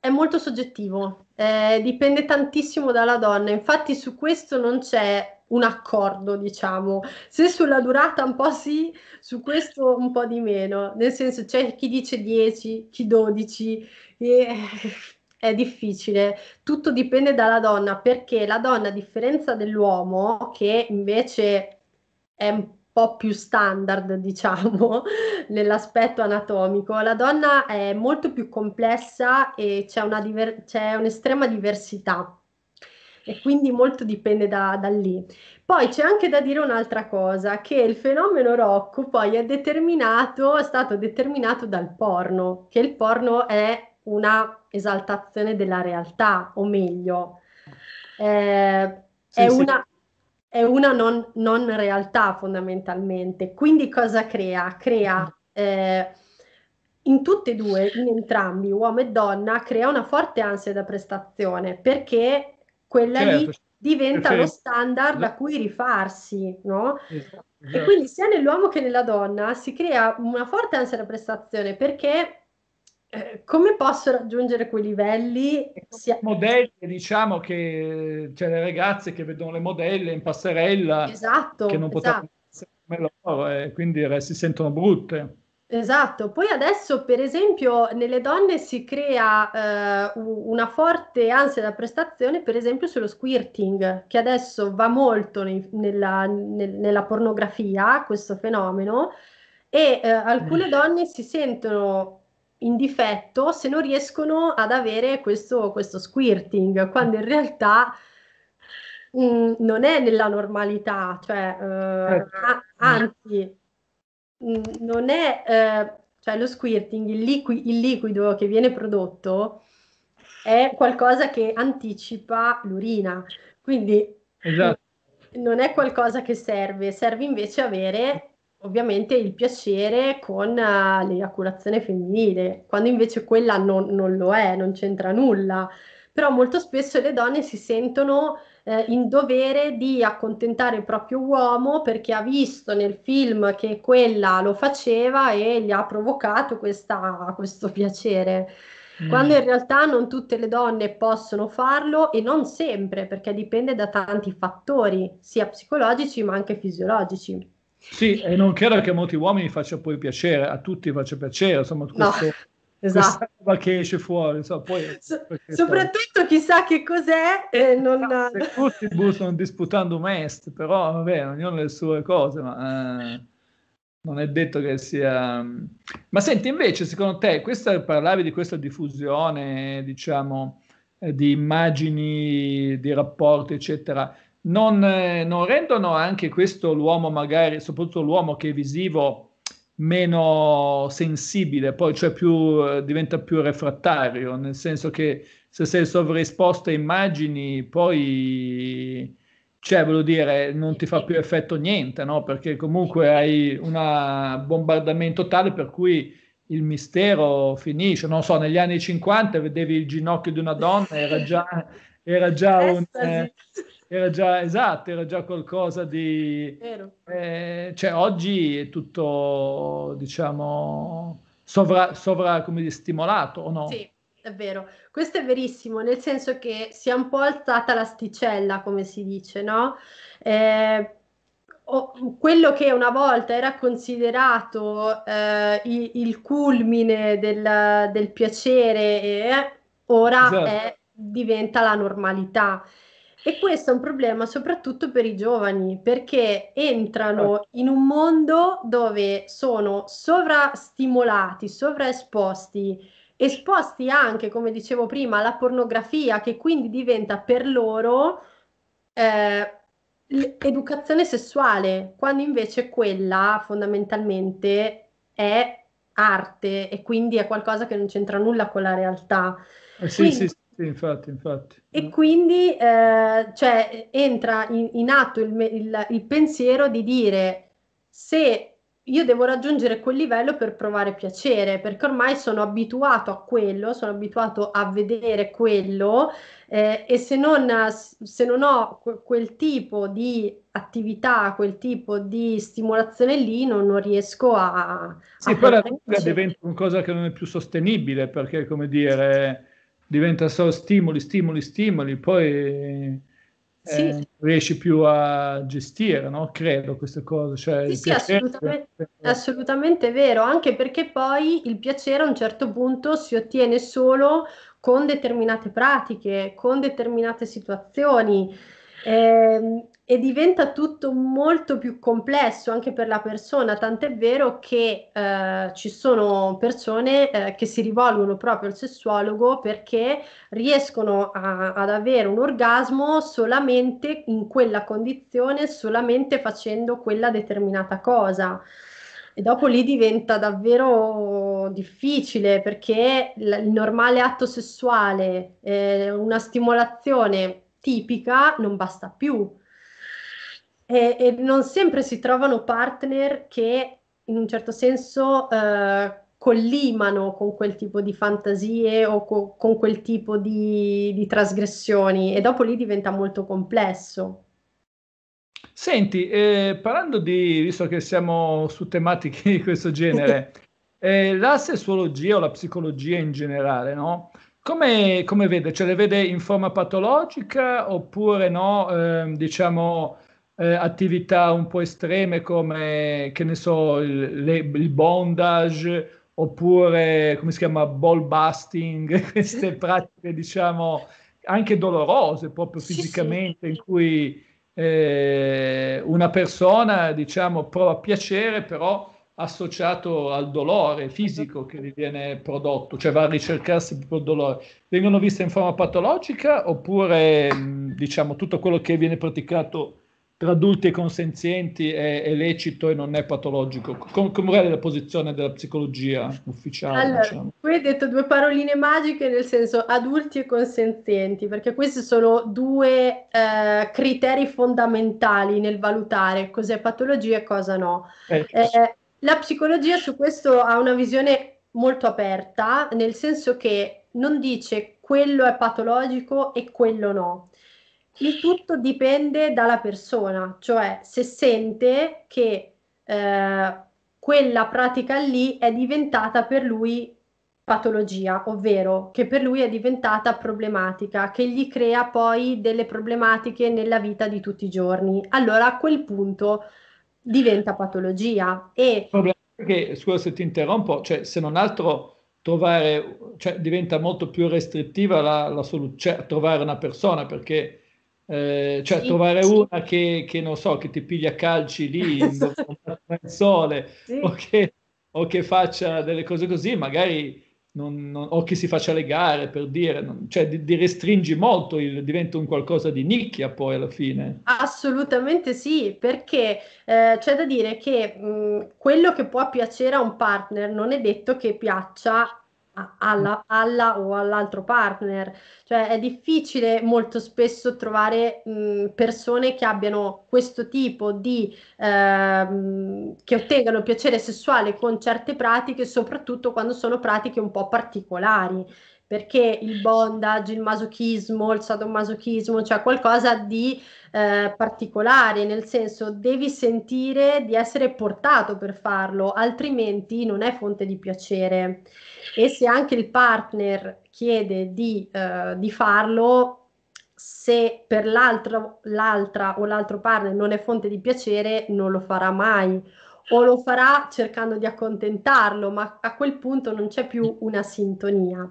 è molto soggettivo eh, dipende tantissimo dalla donna, infatti su questo non c'è un accordo, diciamo. Se sulla durata un po' sì, su questo un po' di meno. Nel senso c'è chi dice 10, chi 12 e [LAUGHS] è difficile. Tutto dipende dalla donna perché la donna a differenza dell'uomo che invece è un po' più standard, [LAUGHS] diciamo, nell'aspetto anatomico. La donna è molto più complessa e c'è, diver- c'è un'estrema diversità e quindi molto dipende da, da, lì. Poi c'è anche da dire un'altra cosa, che il fenomeno Rocco poi è, è stato determinato dal porno, che il porno è una esaltazione della realtà, o meglio, eh, sì, è sì. una è una non, non realtà fondamentalmente. Quindi cosa crea? Crea mm. eh, in tutte e due, in entrambi, uomo e donna, crea una forte ansia da prestazione perché quella certo. lì cioè, diventa lo standard a cui rifarsi, no? Esatto. E esatto. quindi sia nell'uomo che nella donna si crea una forte ansia da prestazione perché eh, come posso raggiungere quei livelli? Sia... Modelle, diciamo che c'è cioè, le ragazze che vedono le modelle in passerella, esatto, che non esatto. potranno loro e eh, quindi si sentono brutte. Esatto, poi adesso per esempio nelle donne si crea eh, una forte ansia da prestazione per esempio sullo squirting che adesso va molto nei, nella, nel, nella, pornografia questo fenomeno e eh, alcune mm. donne si sentono in difetto se non riescono ad avere questo, questo squirting, quando in realtà mh, mm, non è nella normalità, cioè, eh, certo. anzi, mh, mm, non è, eh, cioè lo squirting, il, liqui- il liquido che viene prodotto è qualcosa che anticipa l'urina, quindi esatto. non è qualcosa che serve, serve invece avere ovviamente il piacere con uh, eh, l'eiaculazione femminile, quando invece quella non, non, lo è, non c'entra nulla. Però molto spesso le donne si sentono eh, in dovere di accontentare il proprio uomo perché ha visto nel film che quella lo faceva e gli ha provocato questa, questo piacere. Mm. Quando in realtà non tutte le donne possono farlo e non sempre, perché dipende da tanti fattori, sia psicologici ma anche fisiologici. Sì, e non credo che a molti uomini faccia poi piacere, a tutti faccia piacere, insomma, questo, no, [LAUGHS] esatto. che esce fuori. Insomma, poi, so, soprattutto sta... chissà che cos'è e non... No, [LAUGHS] tutti buttano disputando Mest, però vabbè, ognuno le sue cose, ma... Eh non è detto che sia. Mm. Ma senti, invece, secondo te, questa, parlavi di questa diffusione, diciamo, eh, di immagini, di rapporti, eccetera non, eh, non, rendono anche questo l'uomo, magari, soprattutto l'uomo che è visivo, meno sensibile, poi cioè più, eh, diventa più refrattario, nel senso che se sei sovraesposto a immagini, poi cioè, voglio dire, non ti fa più effetto niente, no? Perché comunque hai un bombardamento tale per cui il mistero finisce. Non so, negli anni 50 vedevi il ginocchio di una donna, era già, era già [LAUGHS] un... Eh, era già esatto, era già qualcosa di... Eh, cioè oggi è tutto, diciamo, sovra, sovra come dire, stimolato o no? Sì, è vero. Questo è verissimo, nel senso che si è un po' alzata l'asticella, come si dice, no? Eh, quello che una volta era considerato eh, il, il, culmine del, del piacere, eh, ora esatto. è, diventa la normalità. E questo è un problema soprattutto per i giovani, perché entrano certo. in un mondo dove sono sovrastimolati, sovraesposti, esposti anche, come dicevo prima, alla pornografia, che quindi diventa per loro eh, l'educazione sessuale, quando invece quella fondamentalmente è arte e quindi è qualcosa che non c'entra nulla con la realtà. Eh sì, quindi, sì, sì. Sì, infatti, infatti. E mm. quindi eh, cioè, entra in, in atto il, il, il, pensiero di dire se io devo raggiungere quel livello per provare piacere, perché ormai sono abituato a quello, sono abituato a vedere quello eh, e se non, se non ho quel tipo di attività, quel tipo di stimolazione lì, non, non riesco a... Sì, a poi la diventa una cosa che non è più sostenibile, perché come dire diventa solo stimoli, stimoli, stimoli, poi eh, sì. riesci più a gestire, no? credo, queste cose. Cioè, sì, sì assolutamente, è assolutamente vero, anche perché poi il piacere a un certo punto si ottiene solo con determinate pratiche, con determinate situazioni. Eh, e diventa tutto molto più complesso anche per la persona, tant'è vero che eh, ci sono persone eh, che si rivolgono proprio al sessuologo perché riescono a, ad avere un orgasmo solamente in quella condizione, solamente facendo quella determinata cosa. E dopo lì diventa davvero difficile perché l- il normale atto sessuale, eh, una stimolazione tipica non basta più e, e, non sempre si trovano partner che in un certo senso eh, collimano con quel tipo di fantasie o co- con quel tipo di, di, trasgressioni e dopo lì diventa molto complesso. Senti, eh, parlando di, visto che siamo su tematiche di questo genere, [LAUGHS] eh, la sessuologia o la psicologia in generale, no? Come, come vede? Ce le vede in forma patologica oppure no, eh, diciamo, eh, attività un po' estreme come, che ne so, il, le, il bondage oppure, come si chiama, ball busting, [LAUGHS] queste pratiche, diciamo, anche dolorose proprio sì, fisicamente sì. in cui eh, una persona, diciamo, prova piacere però associato al dolore fisico che gli viene prodotto, cioè va a ricercarsi proprio il dolore. Vengono viste in forma patologica oppure, mm, diciamo, tutto quello che viene praticato per adulti e consenzienti è, è, lecito e non è patologico? Com- com'è la posizione della psicologia ufficiale? Allora, diciamo? qui hai detto due paroline magiche nel senso adulti e consenzienti, perché questi sono due eh, criteri fondamentali nel valutare cos'è patologia e cosa no. Eh, eh, la psicologia su questo ha una visione molto aperta, nel senso che non dice quello è patologico e quello no il tutto dipende dalla persona, cioè se sente che eh, quella pratica lì è diventata per lui patologia, ovvero che per lui è diventata problematica, che gli crea poi delle problematiche nella vita di tutti i giorni. Allora a quel punto diventa patologia. E... Perché, scusa se ti interrompo, cioè, se non altro trovare, cioè, diventa molto più restrittiva la, la soluzione, cioè, trovare una persona perché eh, cioè sì, trovare sì. una che, che, non so, che ti piglia calci lì [LAUGHS] in sole sì. o, che, o, che, faccia delle cose così, magari non, non, o che si faccia le gare per dire, non, cioè di, di, restringi molto, il, diventa un qualcosa di nicchia poi alla fine. Assolutamente sì, perché eh, c'è da dire che mh, quello che può piacere a un partner non è detto che piaccia alla, alla o all'altro partner. Cioè è difficile molto spesso trovare mh, persone che abbiano questo tipo di... Ehm, che ottengano piacere sessuale con certe pratiche, soprattutto quando sono pratiche un po' particolari perché il bondage, il masochismo, il sadomasochismo, cioè qualcosa di eh, particolare, nel senso devi sentire di essere portato per farlo, altrimenti non è fonte di piacere. E se anche il partner chiede di, eh, di farlo, se per l'altro, l'altra o l'altro partner non è fonte di piacere, non lo farà mai o lo farà cercando di accontentarlo, ma a quel punto non c'è più una sintonia.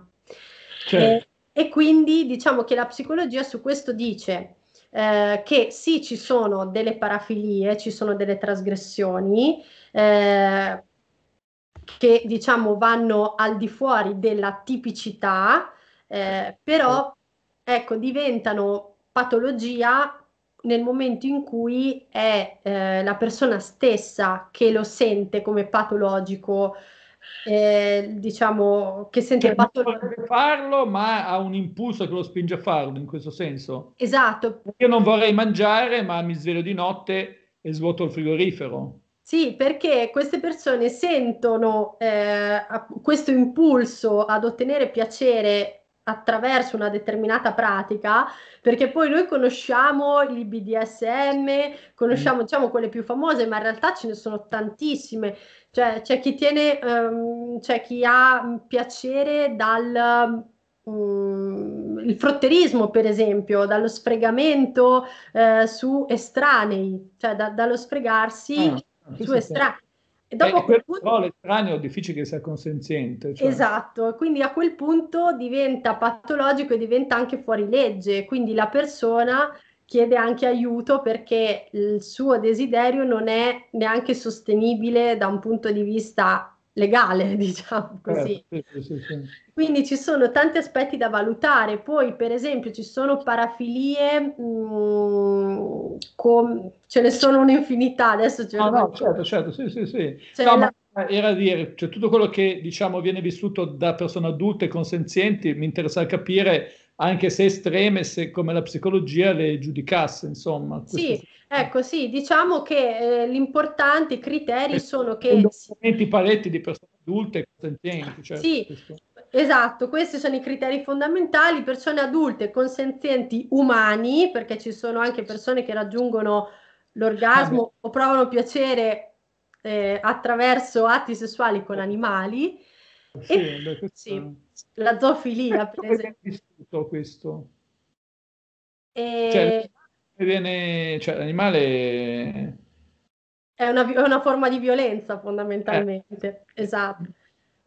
Certo. E, e quindi diciamo che la psicologia su questo dice eh, che sì, ci sono delle parafilie, ci sono delle trasgressioni eh, che diciamo vanno al di fuori della tipicità, eh, però ecco, diventano patologia nel momento in cui è eh, la persona stessa che lo sente come patologico eh, diciamo, che sente che fatto... Non vorrebbe farlo, ma ha un impulso che lo spinge a farlo, in questo senso. Esatto. Io non vorrei mangiare, ma mi sveglio di notte e svuoto il frigorifero. Sì, perché queste persone sentono eh, questo impulso ad ottenere piacere attraverso una determinata pratica, perché poi noi conosciamo il BDSM, conosciamo mm. diciamo quelle più famose, ma in realtà ce ne sono tantissime. Cioè, c'è chi tiene, um, c'è chi ha mm, piacere dal um, il frotterismo, per esempio, dallo sfregamento eh, su estranei, cioè da, dallo sfregarsi ah, su estranei. E dopo eh, quel punto... però l'estraneo è difficile che sia consenziente. Cioè... Esatto, quindi a quel punto diventa patologico e diventa anche fuori legge, quindi la persona chiede anche aiuto perché il suo desiderio non è neanche sostenibile da un punto di vista legale, [LAUGHS] diciamo certo, così. Eh, sì, sì, sì. Quindi ci sono tanti aspetti da valutare, poi per esempio ci sono parafilie, mh, mm, com- ce ne sono un'infinità, adesso ce ah, no, certo, certo, sì, sì, sì. No, la... Era dire, cioè, tutto quello che diciamo viene vissuto da persone adulte, consenzienti, mi interessa capire anche se estreme, se come la psicologia le giudicasse, insomma. Sì, Ecco, sì, diciamo che eh, l'importante, i criteri eh, sono che... Documenti paletti di persone adulte e consenzienti. Cioè, sì, questo. esatto, questi sono i criteri fondamentali, persone adulte, consenzienti, umani, perché ci sono anche persone che raggiungono l'orgasmo ah, o provano piacere eh, attraverso atti sessuali con animali. Sì, e, beh, sì, la zoofilia, per esempio. Questo. E... Eh, cioè, viene, cioè l'animale... È una, è una, forma di violenza fondamentalmente, eh. esatto.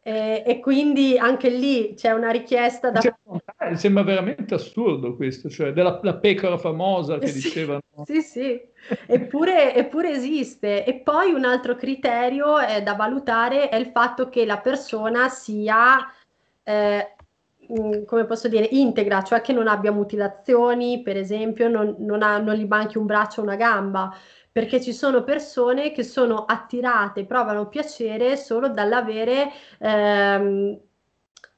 E, e, quindi anche lì c'è una richiesta da... Cioè, sembra veramente assurdo questo, cioè della pecora famosa che [LAUGHS] sì, dicevano. Sì, sì, eppure, eppure, esiste. E poi un altro criterio eh, da valutare è il fatto che la persona sia... Eh, come posso dire, integra, cioè che non abbia mutilazioni, per esempio, non, non, ha, non gli manchi un braccio o una gamba, perché ci sono persone che sono attirate, provano piacere solo dall'avere... Ehm,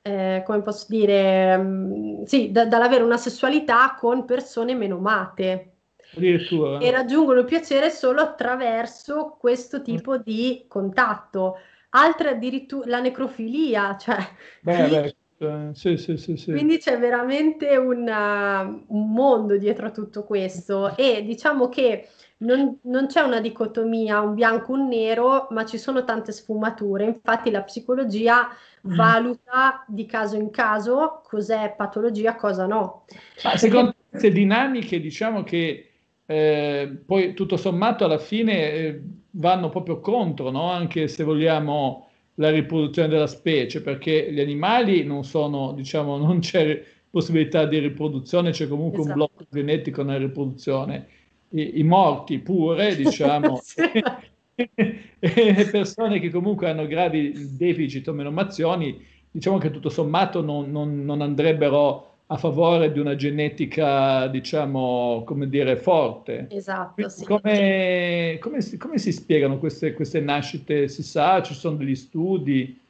eh, come posso dire, ehm, sì, da, dall'avere una sessualità con persone meno amate. E raggiungono il piacere solo attraverso questo tipo di contatto. Altre addirittura la necrofilia, cioè beh, beh, eh, sì, sì, sì, sì. Quindi c'è veramente una, un mondo dietro a tutto questo e diciamo che non, non, c'è una dicotomia, un bianco, un nero, ma ci sono tante sfumature. Infatti la psicologia mm. valuta di caso in caso cos'è patologia, cosa no. Ma secondo Perché... queste dinamiche, diciamo che eh, poi tutto sommato alla fine eh, vanno proprio contro, no? anche se vogliamo la riproduzione della specie, perché gli animali non sono, diciamo, non c'è possibilità di riproduzione, c'è comunque esatto. un blocco genetico nella riproduzione. I, i morti pure, diciamo, [LAUGHS] [LAUGHS] e le persone che comunque hanno gravi deficit o menomazioni, diciamo che tutto sommato non, non, non andrebbero a favore di una genetica, diciamo, come dire, forte. Esatto, sì. Come, come, si, come si, spiegano queste, queste, nascite? Si sa, ci sono degli studi?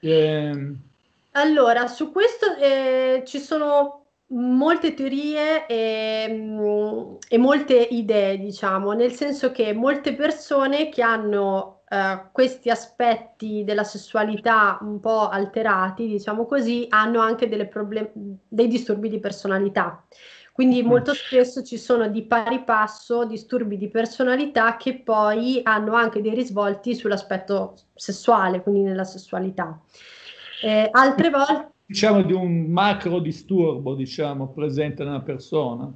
Eh... Allora, su questo eh, ci sono molte teorie e, mm, e, molte idee, diciamo, nel senso che molte persone che hanno Uh, questi aspetti della sessualità un po' alterati, diciamo così, hanno anche problem- dei disturbi di personalità. Quindi mm. molto spesso ci sono di pari passo disturbi di personalità che poi hanno anche dei risvolti sull'aspetto sessuale, quindi nella sessualità. Eh, altre diciamo volte... Diciamo di un macro disturbo, diciamo, presente nella persona.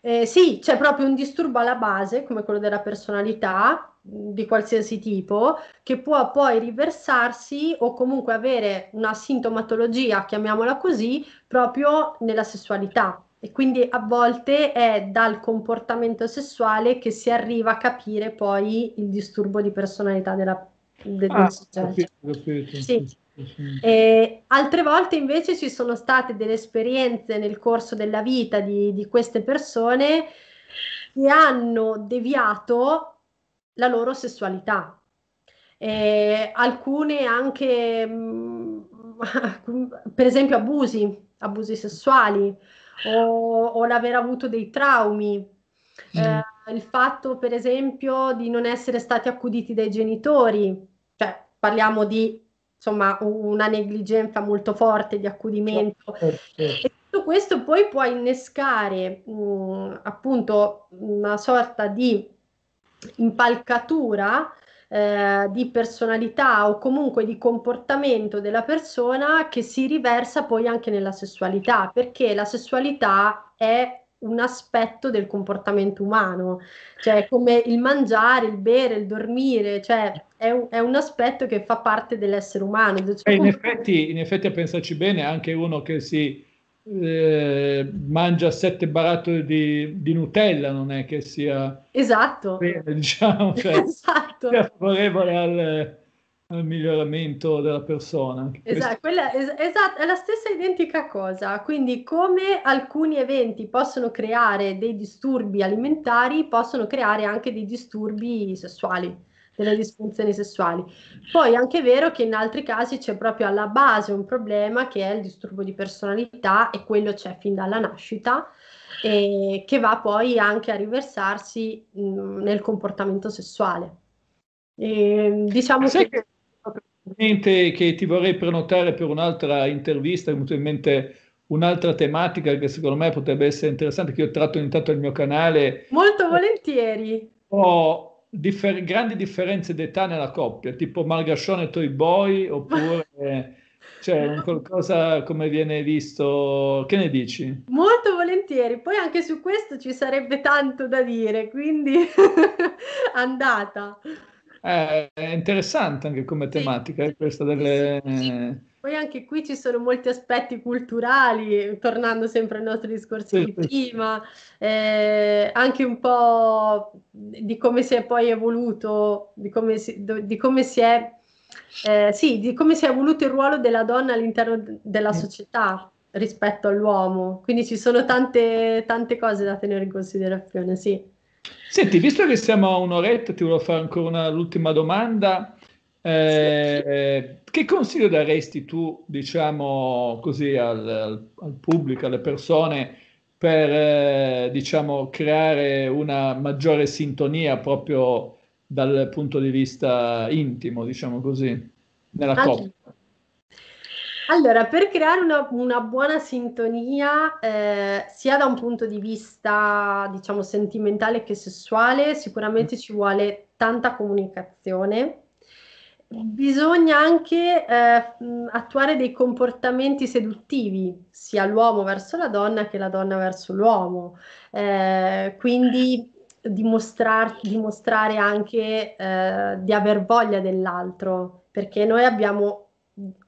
Eh, sì, c'è proprio un disturbo alla base, come quello della personalità, di qualsiasi tipo che può poi riversarsi o comunque avere una sintomatologia, chiamiamola così, proprio nella sessualità. E quindi a volte è dal comportamento sessuale che si arriva a capire poi il disturbo di personalità della, del ah, soggetto. Sì. E altre volte invece ci sono state delle esperienze nel corso della vita di, di queste persone che hanno deviato la loro sessualità. E alcune anche, mh, mm, [LAUGHS] per esempio, abusi, abusi sessuali o, o l'aver avuto dei traumi. Mm. Eh, il fatto, per esempio, di non essere stati accuditi dai genitori, cioè parliamo di insomma una negligenza molto forte di accudimento. Certo, certo, certo. E tutto questo poi può innescare mh, mm, appunto una sorta di impalcatura eh, di personalità o comunque di comportamento della persona che si riversa poi anche nella sessualità, perché la sessualità è un aspetto del comportamento umano, cioè come il mangiare, il bere, il dormire, cioè è un, è un aspetto che fa parte dell'essere umano. Cioè, in, effetti, in effetti a pensarci bene anche uno che si eh, mangia sette barattoli di, di, Nutella, non è che sia esatto, [LAUGHS] diciamo, cioè, [LAUGHS] esatto. sia favorevole al, al, miglioramento della persona. Esatto, quella, es- esatto, è la stessa identica cosa. Quindi, come alcuni eventi possono creare dei disturbi alimentari, possono creare anche dei disturbi sessuali delle disfunzioni sessuali. Poi è anche vero che in altri casi c'è proprio alla base un problema che è il disturbo di personalità e quello c'è fin dalla nascita e che va poi anche a riversarsi mh, nel comportamento sessuale. E, diciamo Sai che... che... ti vorrei prenotare per un'altra intervista, è venuto in mente un'altra tematica che secondo me potrebbe essere interessante, che io tratto intanto tanto nel mio canale. Molto volentieri. Ho, oh, differ- grandi differenze d'età nella coppia, tipo Margascione e Toy Boy, oppure [LAUGHS] cioè, qualcosa come viene visto. Che ne dici? Molto volentieri, poi anche su questo ci sarebbe tanto da dire, quindi [LAUGHS] andata. Eh, è interessante anche come tematica eh, sì. questa delle... Sì poi anche qui ci sono molti aspetti culturali, tornando sempre al nostro discorso di prima, eh, anche un po' di come si è poi evoluto, di come si, di come si è... Eh, sì, di come si è evoluto il ruolo della donna all'interno della società rispetto all'uomo, quindi ci sono tante, tante cose da tenere in considerazione, sì. Senti, visto che siamo a un'oretta, ti volevo fare ancora una, l'ultima domanda. Eh, che consiglio daresti tu, diciamo così, al, al, al pubblico, alle persone per, eh, diciamo, creare una maggiore sintonia proprio dal punto di vista intimo, diciamo così, nella allora, coppia? Allora, per creare una, una buona sintonia, eh, sia da un punto di vista, diciamo, sentimentale che sessuale, sicuramente mm. ci vuole tanta comunicazione bisogna anche eh, attuare dei comportamenti seduttivi, sia l'uomo verso la donna che la donna verso l'uomo. Eh, quindi dimostrar- dimostrare anche eh, di aver voglia dell'altro, perché noi abbiamo,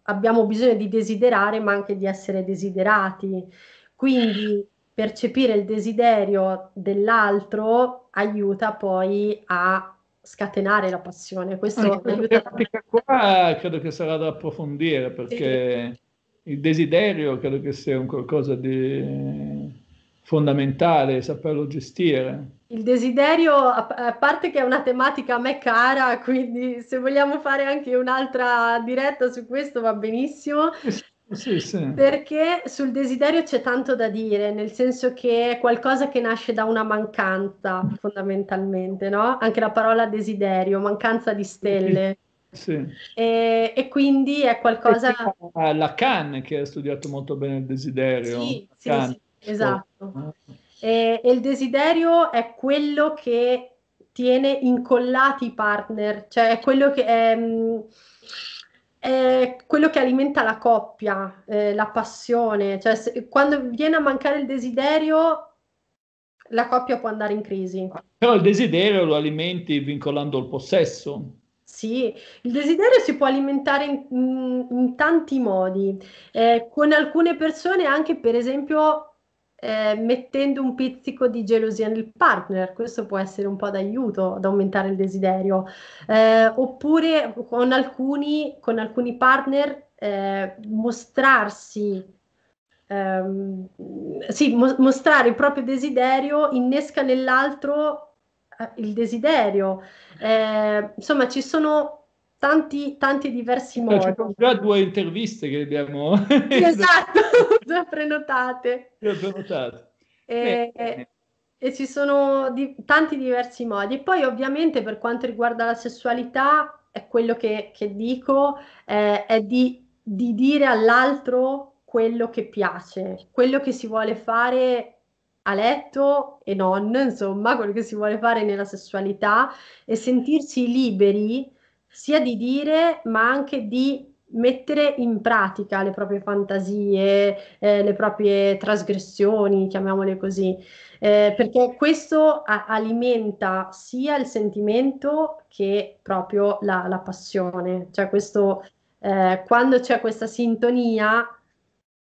abbiamo bisogno di desiderare, ma anche di essere desiderati. Quindi percepire il desiderio dell'altro aiuta poi a scatenare la passione. Questo qua credo che sarà da approfondire perché sì. il desiderio credo che sia un qualcosa di fondamentale, saperlo gestire. Il desiderio, a parte che è una tematica a me cara, quindi se vogliamo fare anche un'altra diretta su questo va benissimo. Eh sì, sì, sì. Perché sul desiderio c'è tanto da dire, nel senso che è qualcosa che nasce da una mancanza fondamentalmente, no? Anche la parola desiderio, mancanza di stelle. Sì. E, e, quindi è qualcosa... La eh, Lacan che ha studiato molto bene il desiderio. Sì, sì esatto. Ah. E, e il desiderio è quello che tiene incollati i partner, cioè è quello che... È, mm, è quello che alimenta la coppia, eh, la passione, cioè se, quando viene a mancare il desiderio la coppia può andare in crisi. Ah, però il desiderio lo alimenti vincolando il possesso. Sì, il desiderio si può alimentare in, in, in tanti modi. Eh, con alcune persone anche, per esempio, eh, mettendo un pizzico di gelosia nel partner, questo può essere un po' d'aiuto ad aumentare il desiderio, eh, oppure con alcuni, con alcuni partner eh, mostrarsi Um, sì, mo- mostrare il proprio desiderio innesca nell'altro eh, il desiderio. Eh, insomma, ci sono tanti, tanti diversi modi. Ci sono già due interviste che abbiamo... [LAUGHS] esatto, due [LAUGHS] prenotate. Due prenotate. Eh, e, eh, e, ci sono di, tanti diversi modi. poi ovviamente per quanto riguarda la sessualità, è quello che, che dico, eh, è di, di dire all'altro quello che piace, quello che si vuole fare a letto e non, insomma, quello che si vuole fare nella sessualità e sentirsi liberi sia di dire ma anche di mettere in pratica le proprie fantasie, eh, le proprie trasgressioni, chiamiamole così, eh, perché questo a- alimenta sia il sentimento che proprio la, la passione, cioè questo, eh, quando c'è questa sintonia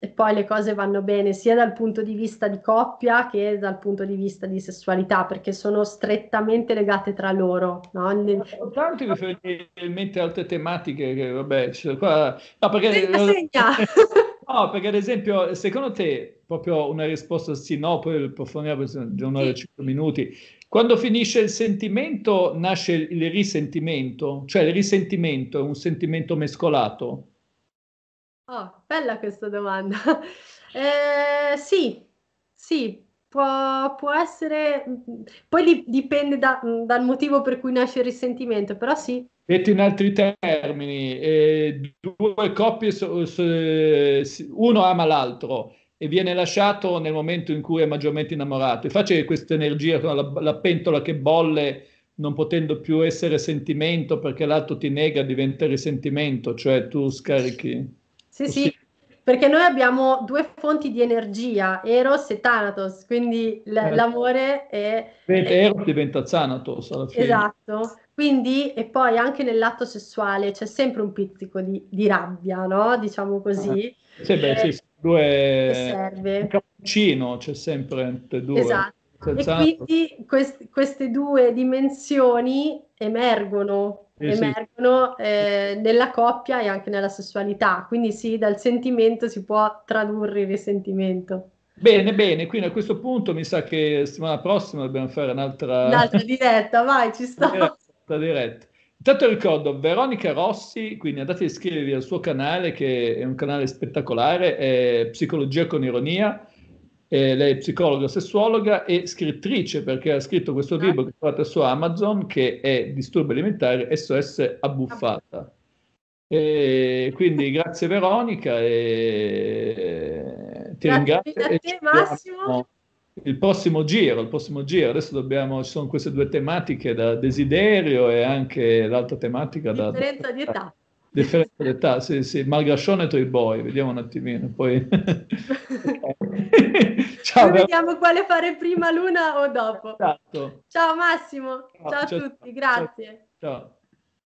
e poi le cose vanno bene sia dal punto di vista di coppia che dal punto di vista di sessualità, perché sono strettamente legate tra loro. No? Nel... Tanti riferimenti in mente altre tematiche che, vabbè, cioè, qua... no, perché... [LAUGHS] no, perché ad esempio, secondo te, proprio una risposta sì, no, poi approfondiamo già un'ora e cinque minuti, quando finisce il sentimento nasce il risentimento, cioè il risentimento è un sentimento mescolato? Oh. Bella questa domanda. [LAUGHS] Eh, sì, sì, può, può, essere, mm, poi li, dipende da, mm, dal motivo per cui nasce il risentimento, però sì. Detto in altri termini, eh, due coppie, so, so, uno ama l'altro e viene lasciato nel momento in cui è maggiormente innamorato. E facile questa energia la, la pentola che bolle non potendo più essere sentimento perché l'altro ti nega diventa risentimento, cioè tu scarichi. Sì, sì, perché noi abbiamo due fonti di energia, Eros e Thanatos, quindi l- eh, l'amore è... Eros diventa Thanatos alla fine. Esatto, quindi e poi anche nell'atto sessuale c'è sempre un pizzico di, di rabbia, no? Diciamo così. Ah, sì, beh, sì, due... Eh, serve. Un cappuccino c'è sempre entre due. Esatto. Senza e quindi quest- queste due dimensioni emergono emergono eh, nella coppia e anche nella sessualità, quindi sì, dal sentimento si può tradurre il risentimento. Bene, bene, quindi a questo punto mi sa che settimana prossima dobbiamo fare un'altra... Un'altra diretta, vai, ci sto. Diretta, diretta. Intanto ricordo Veronica Rossi, quindi andate a iscrivervi al suo canale che è un canale spettacolare, è Psicologia con Ironia, eh, lei è psicologa, sessuologa e scrittrice perché ha scritto questo ah. libro che trovate su Amazon che è Disturbi alimentari SOS abbuffata. E quindi [LAUGHS] grazie Veronica e ti grazie ringrazio. Grazie a te Massimo. Il prossimo giro, il prossimo giro, adesso dobbiamo, ci sono queste due tematiche da desiderio e anche l'altra tematica da... Differenza di età. Differenza di età, sì, sì, malgascione e toy boy, vediamo un attimino, poi... [LAUGHS] [LAUGHS] Ciao, Noi vediamo quale fare prima l'una o dopo. Esatto. Ciao Massimo, ciao, ciao a ciao, tutti, grazie. ciao.